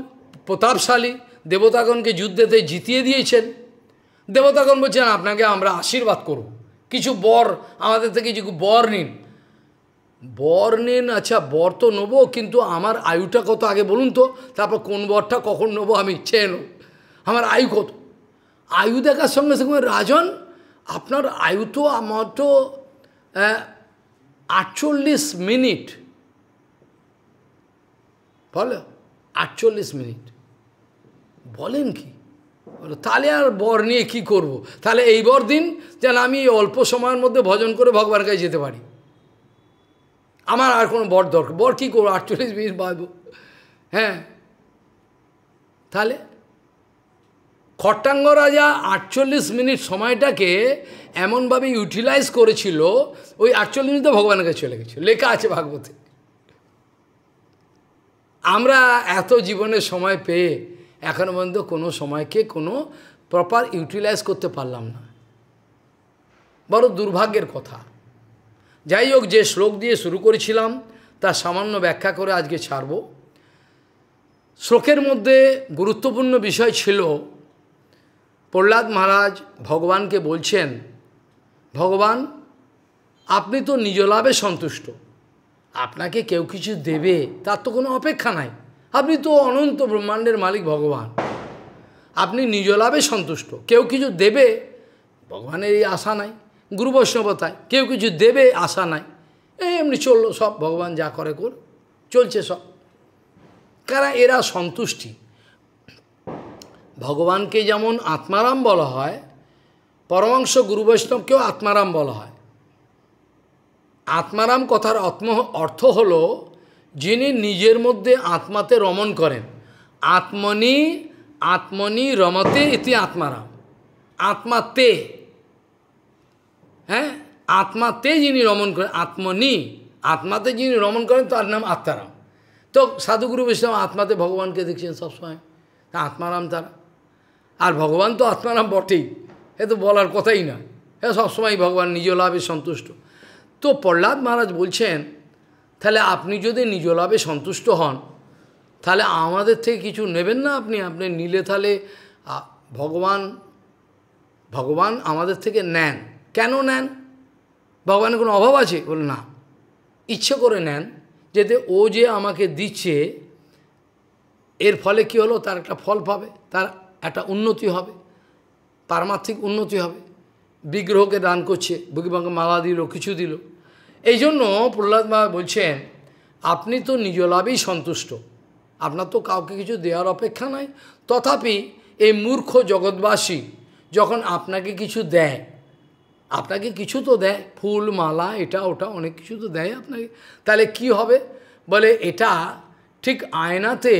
প্রতাপশালী দেবতাগণকে যুদ্ধেতে জিতিয়ে দিয়েছেন দেবতাগণ বলছেন আপনাকে আমরা আশীর্বাদ করব কিছু বর আমাদের থেকে কিছু বর নিন বর নিন আচ্ছা বর তো নেবো কিন্তু আমার আয়ুটা কত আগে বলুন তো তারপর কোন বরটা কখন নেবো আমি ইচ্ছে এলো আমার আয়ু কত আয়ু দেখার সঙ্গে সঙ্গে রাজন আপনার আয়ু তো আমার তো আটচল্লিশ মিনিট বলো আটচল্লিশ মিনিট বলেন কি বলো তাহলে আর বর নিয়ে কি করব। তাহলে এই বর দিন যেন আমি অল্প সময়ের মধ্যে ভজন করে ভগবানের কাছে যেতে পারি আমার আর কোনো বর দরকার বর কী করবো আটচল্লিশ মিনিট বাঁধব হ্যাঁ তাহলে খট্টাঙ্গ রাজা আটচল্লিশ মিনিট সময়টাকে এমনভাবে ইউটিলাইজ করেছিল ওই আটচল্লিশ মিনিট তো ভগবানের কাছে চলে গেছে লেখা আছে ভাগবতে আমরা এত জীবনের সময় পেয়ে এখনও পর্যন্ত কোনো সময়কে কোনো প্রপার ইউটিলাইজ করতে পারলাম না বড় দুর্ভাগ্যের কথা যাই হোক যে শ্লোক দিয়ে শুরু করেছিলাম তা সামান্য ব্যাখ্যা করে আজকে ছাড়ব শ্লোকের মধ্যে গুরুত্বপূর্ণ বিষয় ছিল প্রহ্লাদ মহারাজ ভগবানকে বলছেন ভগবান আপনি তো নিজ লাভে সন্তুষ্ট আপনাকে কেউ কিছু দেবে তার তো কোনো অপেক্ষা নাই আপনি তো অনন্ত ব্রহ্মাণ্ডের মালিক ভগবান আপনি নিজ লাভে সন্তুষ্ট কেউ কিছু দেবে ভগবানের এই আশা নাই গুরু বৈষ্ণবতায় কেউ কিছু দেবে আশা নাই এই এমনি চললো সব ভগবান যা করে কর চলছে সব কারা এরা সন্তুষ্টি ভগবানকে যেমন আত্মারাম বলা হয় পরমাংশ গুরু বৈষ্ণবকেও আত্মারাম বলা হয় আত্মারাম কথার আত্ম অর্থ হলো যিনি নিজের মধ্যে আত্মাতে রমণ করেন আত্মনি আত্মনি রমতে এতে আত্মারাম আত্মাতে হ্যাঁ আত্মাতে যিনি রমণ করেন আত্মনি আত্মাতে যিনি রমণ করেন তার নাম আত্মারাম তো সাধুগুরু বৈষ্ণব আত্মাতে ভগবানকে দেখছেন সবসময় তা আত্মারাম তারা আর ভগবান তো আত্মারাম বটেই এ তো বলার কথাই না হ্যাঁ সবসময় ভগবান নিজ লাভে সন্তুষ্ট তো প্রহ্লাদ মহারাজ বলছেন তাহলে আপনি যদি নিজ লাভে সন্তুষ্ট হন তাহলে আমাদের থেকে কিছু নেবেন না আপনি আপনি নিলে তাহলে ভগবান ভগবান আমাদের থেকে নেন কেন নেন ভগবানের কোনো অভাব আছে বলে না ইচ্ছে করে নেন যেতে ও যে আমাকে দিচ্ছে এর ফলে কি হলো তার একটা ফল পাবে তার একটা উন্নতি হবে পারমার্থিক উন্নতি হবে বিগ্রহকে দান করছে বুকিবাঙ্গে মালা দিল কিছু দিল এই জন্য প্রহ্লাদ মা বলছেন আপনি তো নিজ লাভেই সন্তুষ্ট আপনার তো কাউকে কিছু দেওয়ার অপেক্ষা নাই তথাপি এই মূর্খ জগৎবাসী যখন আপনাকে কিছু দেয় আপনাকে কিছু তো দেয় ফুল মালা এটা ওটা অনেক কিছু তো দেয় আপনাকে তাহলে কি হবে বলে এটা ঠিক আয়নাতে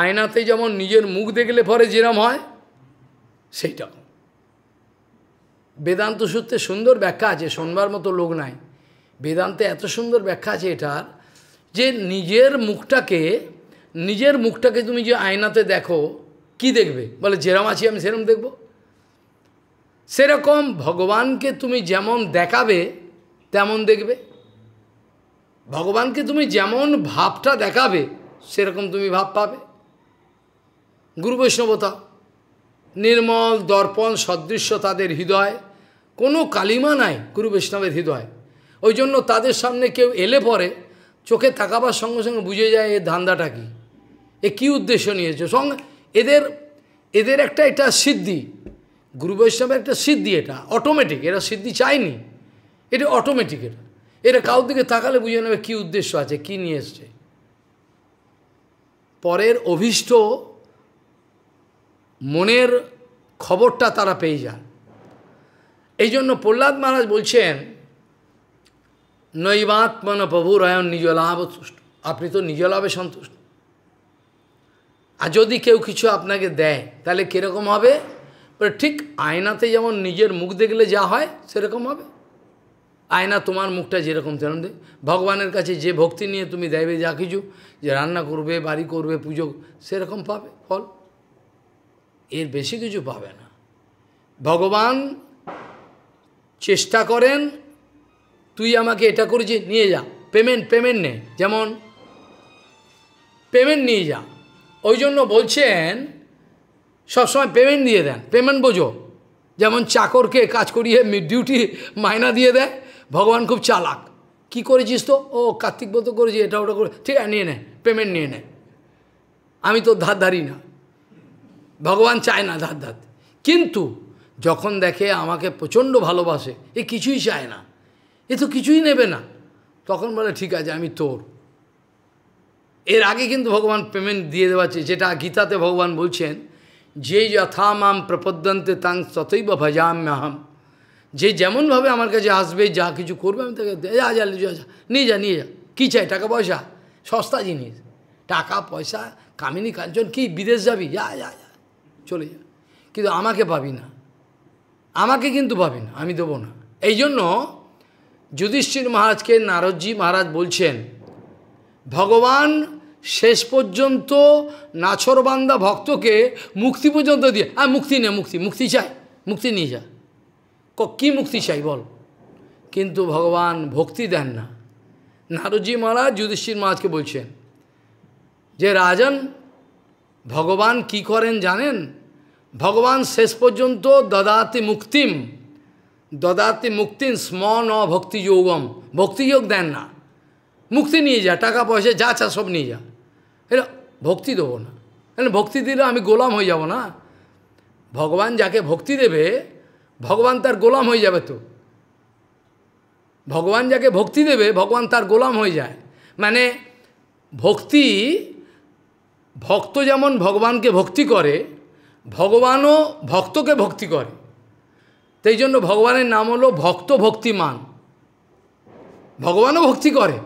আয়নাতে যেমন নিজের মুখ দেখলে পরে যেরম হয় সেইটা বেদান্ত সূত্রে সুন্দর ব্যাখ্যা আছে শোনবার মতো লোক নাই বেদান্তে এত সুন্দর ব্যাখ্যা আছে এটার যে নিজের মুখটাকে নিজের মুখটাকে তুমি যে আয়নাতে দেখো কি দেখবে বলে যেরম আছি আমি সেরম দেখব সেরকম ভগবানকে তুমি যেমন দেখাবে তেমন দেখবে ভগবানকে তুমি যেমন ভাবটা দেখাবে সেরকম তুমি ভাব পাবে গুরু বৈষ্ণবতা নির্মল দর্পণ সদৃশ্য তাদের হৃদয় কোনো কালিমা নাই গুরু বৈষ্ণবের হৃদয় ওই জন্য তাদের সামনে কেউ এলে পরে চোখে তাকাবার সঙ্গে সঙ্গে বুঝে যায় এর ধান্দাটা কী এ কী উদ্দেশ্য নিয়েছে সঙ্গে এদের এদের একটা এটা সিদ্ধি গুরু বৈষ্ণবের একটা সিদ্ধি এটা অটোমেটিক এরা সিদ্ধি চায়নি এটা অটোমেটিক এটা এরা কাউর দিকে তাকালে বুঝে নেবে কী উদ্দেশ্য আছে কি নিয়ে এসছে পরের অভিষ্ট মনের খবরটা তারা পেয়ে যায় এই জন্য প্রহ্লাদ মহারাজ বলছেন নৈবাত্মন প্রভুরায়ণ নিজ লাভ সুষ্ট আপনি তো নিজ লাভে সন্তুষ্ট আর যদি কেউ কিছু আপনাকে দেয় তাহলে কীরকম হবে ঠিক আয়নাতে যেমন নিজের মুখ দেখলে যা হয় সেরকম হবে আয়না তোমার মুখটা যেরকম তেমন দেখ ভগবানের কাছে যে ভক্তি নিয়ে তুমি দেবে যা কিছু যে রান্না করবে বাড়ি করবে পুজো সেরকম পাবে ফল এর বেশি কিছু পাবে না ভগবান চেষ্টা করেন তুই আমাকে এটা করেছিস নিয়ে যা পেমেন্ট পেমেন্ট নে যেমন পেমেন্ট নিয়ে যা ওই জন্য বলছেন সবসময় পেমেন্ট দিয়ে দেন পেমেন্ট বোঝো যেমন চাকরকে কাজ করিয়ে ডিউটি মাইনা দিয়ে দেয় ভগবান খুব চালাক কি করেছিস তো ও কার্তিক ব্রত করেছি এটা ওটা করে ঠিক আছে নিয়ে নে পেমেন্ট নিয়ে নে আমি তো ধার ধারি না ভগবান চায় না ধার ধার কিন্তু যখন দেখে আমাকে প্রচণ্ড ভালোবাসে এ কিছুই চায় না এ তো কিছুই নেবে না তখন বলে ঠিক আছে আমি তোর এর আগে কিন্তু ভগবান পেমেন্ট দিয়ে দেওয়া আছে যেটা গীতাতে ভগবান বলছেন যে যথা মাম প্রপদ্যন্তে তাং ততই বা ভজাম্যাহাম যে যেমনভাবে আমার কাছে আসবে যা কিছু করবে আমি তাকে যা যা যা নিয়ে যা নিয়ে যা কী চাই টাকা পয়সা সস্তা জিনিস টাকা পয়সা কামিনী কাঞ্চন কি বিদেশ যাবি যা যা যা চলে যা কিন্তু আমাকে পাবি না আমাকে কিন্তু পাবি না আমি দেবো না এই জন্য যুধিষ্ঠির মহারাজকে নারদজি মহারাজ বলছেন ভগবান শেষ পর্যন্ত নাছরবান্দা ভক্তকে মুক্তি পর্যন্ত দিয়ে আর মুক্তি নে মুক্তি মুক্তি চাই মুক্তি নিয়ে যা ক কী মুক্তি চাই বল কিন্তু ভগবান ভক্তি দেন না নারদজি মহারাজ যুধিষ্ঠির মহারাজকে বলছেন যে রাজন ভগবান কি করেন জানেন ভগবান শেষ পর্যন্ত দদাতি মুক্তিম দদাতি মুক্তিন স্ম ন ভক্তি ভক্তিযোগ দেন না মুক্তি নিয়ে যা টাকা পয়সা যা চা সব নিয়ে যা এটা ভক্তি দেবো না কেন ভক্তি দিলে আমি গোলাম হয়ে যাব না ভগবান যাকে ভক্তি দেবে ভগবান তার গোলাম হয়ে যাবে তো ভগবান যাকে ভক্তি দেবে ভগবান তার গোলাম হয়ে যায় মানে ভক্তি ভক্ত যেমন ভগবানকে ভক্তি করে ভগবানও ভক্তকে ভক্তি করে তাই জন্য ভগবানের নাম হলো ভক্ত ভক্তিমান ভগবানও ভক্তি করে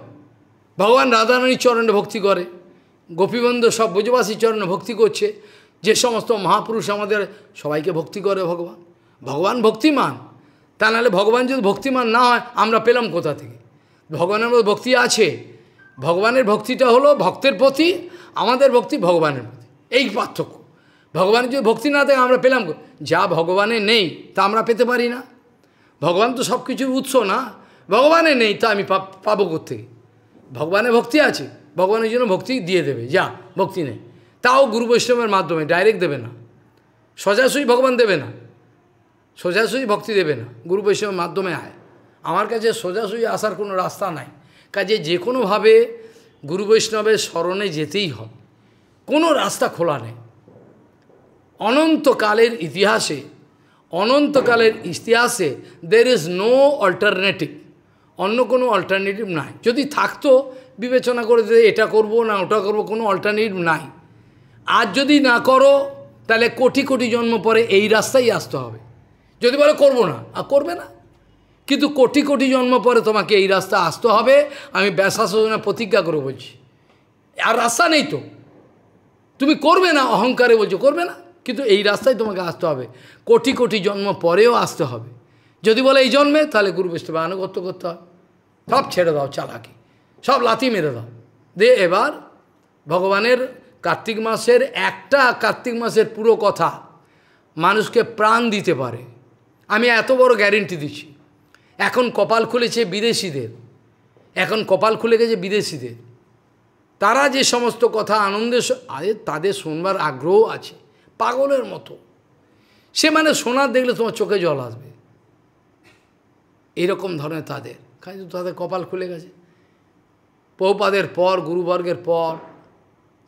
ভগবান রাধারানীর চরণে ভক্তি করে গোপীবন্ধ সব ব্রজবাসী চরণে ভক্তি করছে যে সমস্ত মহাপুরুষ আমাদের সবাইকে ভক্তি করে ভগবান ভগবান ভক্তিমান তা নাহলে ভগবান যদি ভক্তিমান না হয় আমরা পেলাম কোথা থেকে ভগবানের মধ্যে ভক্তি আছে ভগবানের ভক্তিটা হলো ভক্তের প্রতি আমাদের ভক্তি ভগবানের প্রতি এই পার্থক্য ভগবানের যদি ভক্তি না থাকে আমরা পেলাম যা ভগবানে নেই তা আমরা পেতে পারি না ভগবান তো সব কিছুর উৎস না ভগবানে নেই তা আমি পাবো করতে ভগবানের ভক্তি আছে ভগবানের জন্য ভক্তি দিয়ে দেবে যা ভক্তি নেই তাও গুরু বৈষ্ণবের মাধ্যমে ডাইরেক্ট দেবে না সোজাসুই ভগবান দেবে না সোজাসুই ভক্তি দেবে না গুরু বৈষ্ণবের মাধ্যমে আয় আমার কাছে সোজাসুই আসার কোনো রাস্তা নাই কাজে যে কোনোভাবে গুরু বৈষ্ণবের স্মরণে যেতেই হবে কোনো রাস্তা খোলা নেই অনন্তকালের ইতিহাসে অনন্তকালের ইতিহাসে দের ইজ নো অল্টারনেটিভ অন্য কোনো অল্টারনেটিভ নাই যদি থাকতো বিবেচনা করে যে এটা করব না ওটা করব কোনো অল্টারনেটিভ নাই আর যদি না করো তাহলে কোটি কোটি জন্ম পরে এই রাস্তায় আসতে হবে যদি বলে করব না আর করবে না কিন্তু কোটি কোটি জন্ম পরে তোমাকে এই রাস্তা আসতে হবে আমি ব্যাসা শোধনা প্রতিজ্ঞা করে বলছি আর রাস্তা নেই তো তুমি করবে না অহংকারে বলছো করবে না কিন্তু এই রাস্তায় তোমাকে আসতে হবে কোটি কোটি জন্ম পরেও আসতে হবে যদি বলে এই জন্মে তাহলে গুরু বৈষ্ণবে আনুগত্য করতে হয় সব ছেড়ে দাও চালাকি সব লাথি মেরে দাও দে এবার ভগবানের কার্তিক মাসের একটা কার্তিক মাসের পুরো কথা মানুষকে প্রাণ দিতে পারে আমি এত বড় গ্যারেন্টি দিচ্ছি এখন কপাল খুলেছে বিদেশিদের এখন কপাল খুলে গেছে বিদেশিদের তারা যে সমস্ত কথা আনন্দের তাদের শুনবার আগ্রহ আছে পাগলের মতো সে মানে সোনার দেখলে তোমার চোখে জল আসবে এরকম ধরনের তাদের কাজ তাদের কপাল খুলে গেছে পৌপাদের পর গুরুবর্গের পর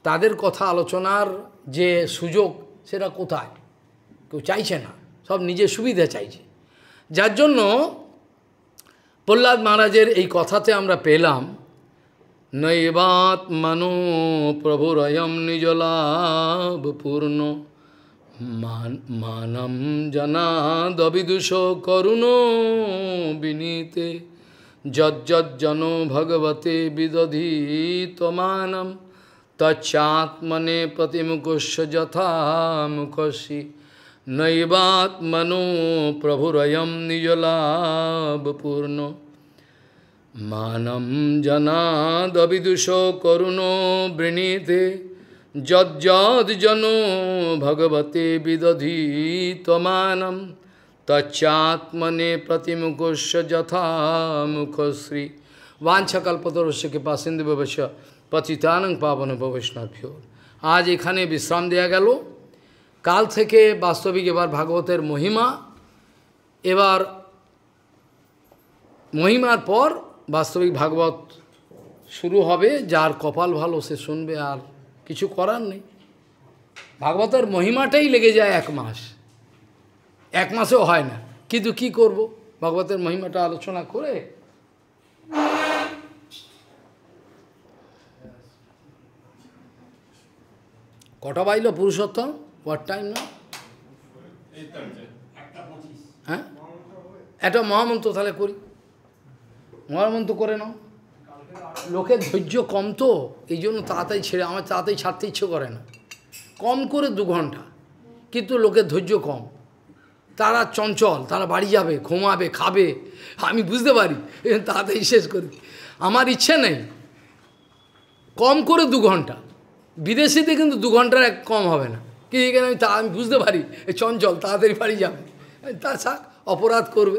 তাদের কথা আলোচনার যে সুযোগ সেটা কোথায় কেউ চাইছে না সব নিজের সুবিধা চাইছে যার জন্য প্রহ্লাদ মহারাজের এই কথাতে আমরা পেলাম নৈবাত্মানো প্রভুরয়ম নিজলাভ পূর্ণ মান মানম জনাদ বিদুষ করুণ বিনীতে যজ্জন ভগবতে বিদধি তমানম তচ্চাত্মনে প্রতিমুখ যথা মুখসি নৈবাত্মনো প্রভুরয়ম নিজলাভপূর্ণ মানম জনাদ বিদুষ করুণ বৃণীতে যজ্জন ভগবতে বিদধি তমানম তচ্চাত্মনে প্রতিমুখস্য যথা মুখশ্রী বাঞ্ছাকল্পতরস্য কৃপা সিন্ধু ভবস্য পতিতানং পাবন ভবৈষ্ণভ্য আজ এখানে বিশ্রাম দেয়া গেল কাল থেকে বাস্তবিক এবার ভাগবতের মহিমা এবার মহিমার পর বাস্তবিক ভাগবত শুরু হবে যার কপাল ভালো সে শুনবে আর কিছু করার নেই ভাগবতের মহিমাটাই লেগে যায় এক মাস এক মাসেও হয় না কিন্তু কি করব ভাগবতের মহিমাটা আলোচনা করে কটা বাইল পুরুষোত্তম হোয়াট টাইম না হ্যাঁ একটা মহামন্ত্র তাহলে করি মহামন্ত্র করে নাও লোকের ধৈর্য কম তো এই জন্য তাড়াতাড়ি ছেড়ে আমার তাড়াতাড়ি ছাড়তে ইচ্ছে করে না কম করে দু ঘন্টা কিন্তু লোকের ধৈর্য কম তারা চঞ্চল তারা বাড়ি যাবে ঘুমাবে খাবে আমি বুঝতে পারি তাড়াতাড়ি শেষ করি আমার ইচ্ছে নেই কম করে দু ঘন্টা বিদেশিতে কিন্তু দু ঘন্টার এক কম হবে না কি এখানে আমি তা আমি বুঝতে পারি চঞ্চল তাড়াতাড়ি বাড়ি যাবে তা অপরাধ করবে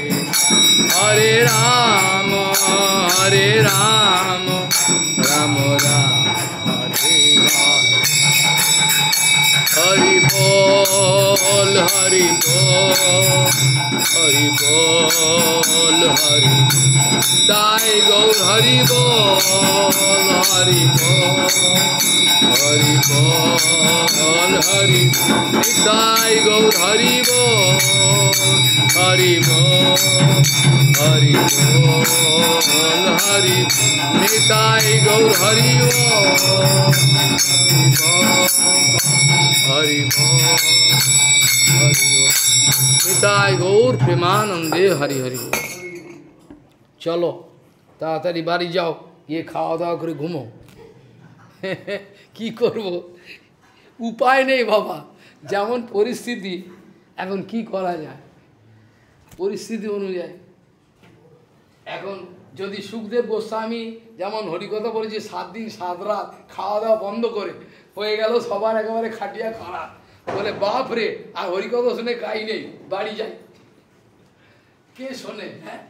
হরে রাম হরে রাম রাম রাম हरि बोल हरि बोल हरि बोल हरि ताई गौर हरि बोल हरि बोल हरि बोल हरि ताई गौर हरि बोल हरि बोल हरि बोल हरि निताई गौर हरि बोल हरि बोल हरि পিতায় গৌর প্রেমানন্দে হরি হরি চলো তাড়াতাড়ি বাড়ি যাও গিয়ে খাওয়া দাওয়া করে ঘুমো কি করব উপায় নেই বাবা যেমন পরিস্থিতি এখন কি করা যায় পরিস্থিতি অনুযায়ী এখন যদি সুখদেব গোস্বামী যেমন হরিকথা বলেছে সাত দিন সাত রাত খাওয়া দাওয়া বন্ধ করে হয়ে গেল সবার একেবারে খাটিয়া খরা বলে বাপরে আর হরিকথা শুনে কাই নেই বাড়ি যাই কে শোনে হ্যাঁ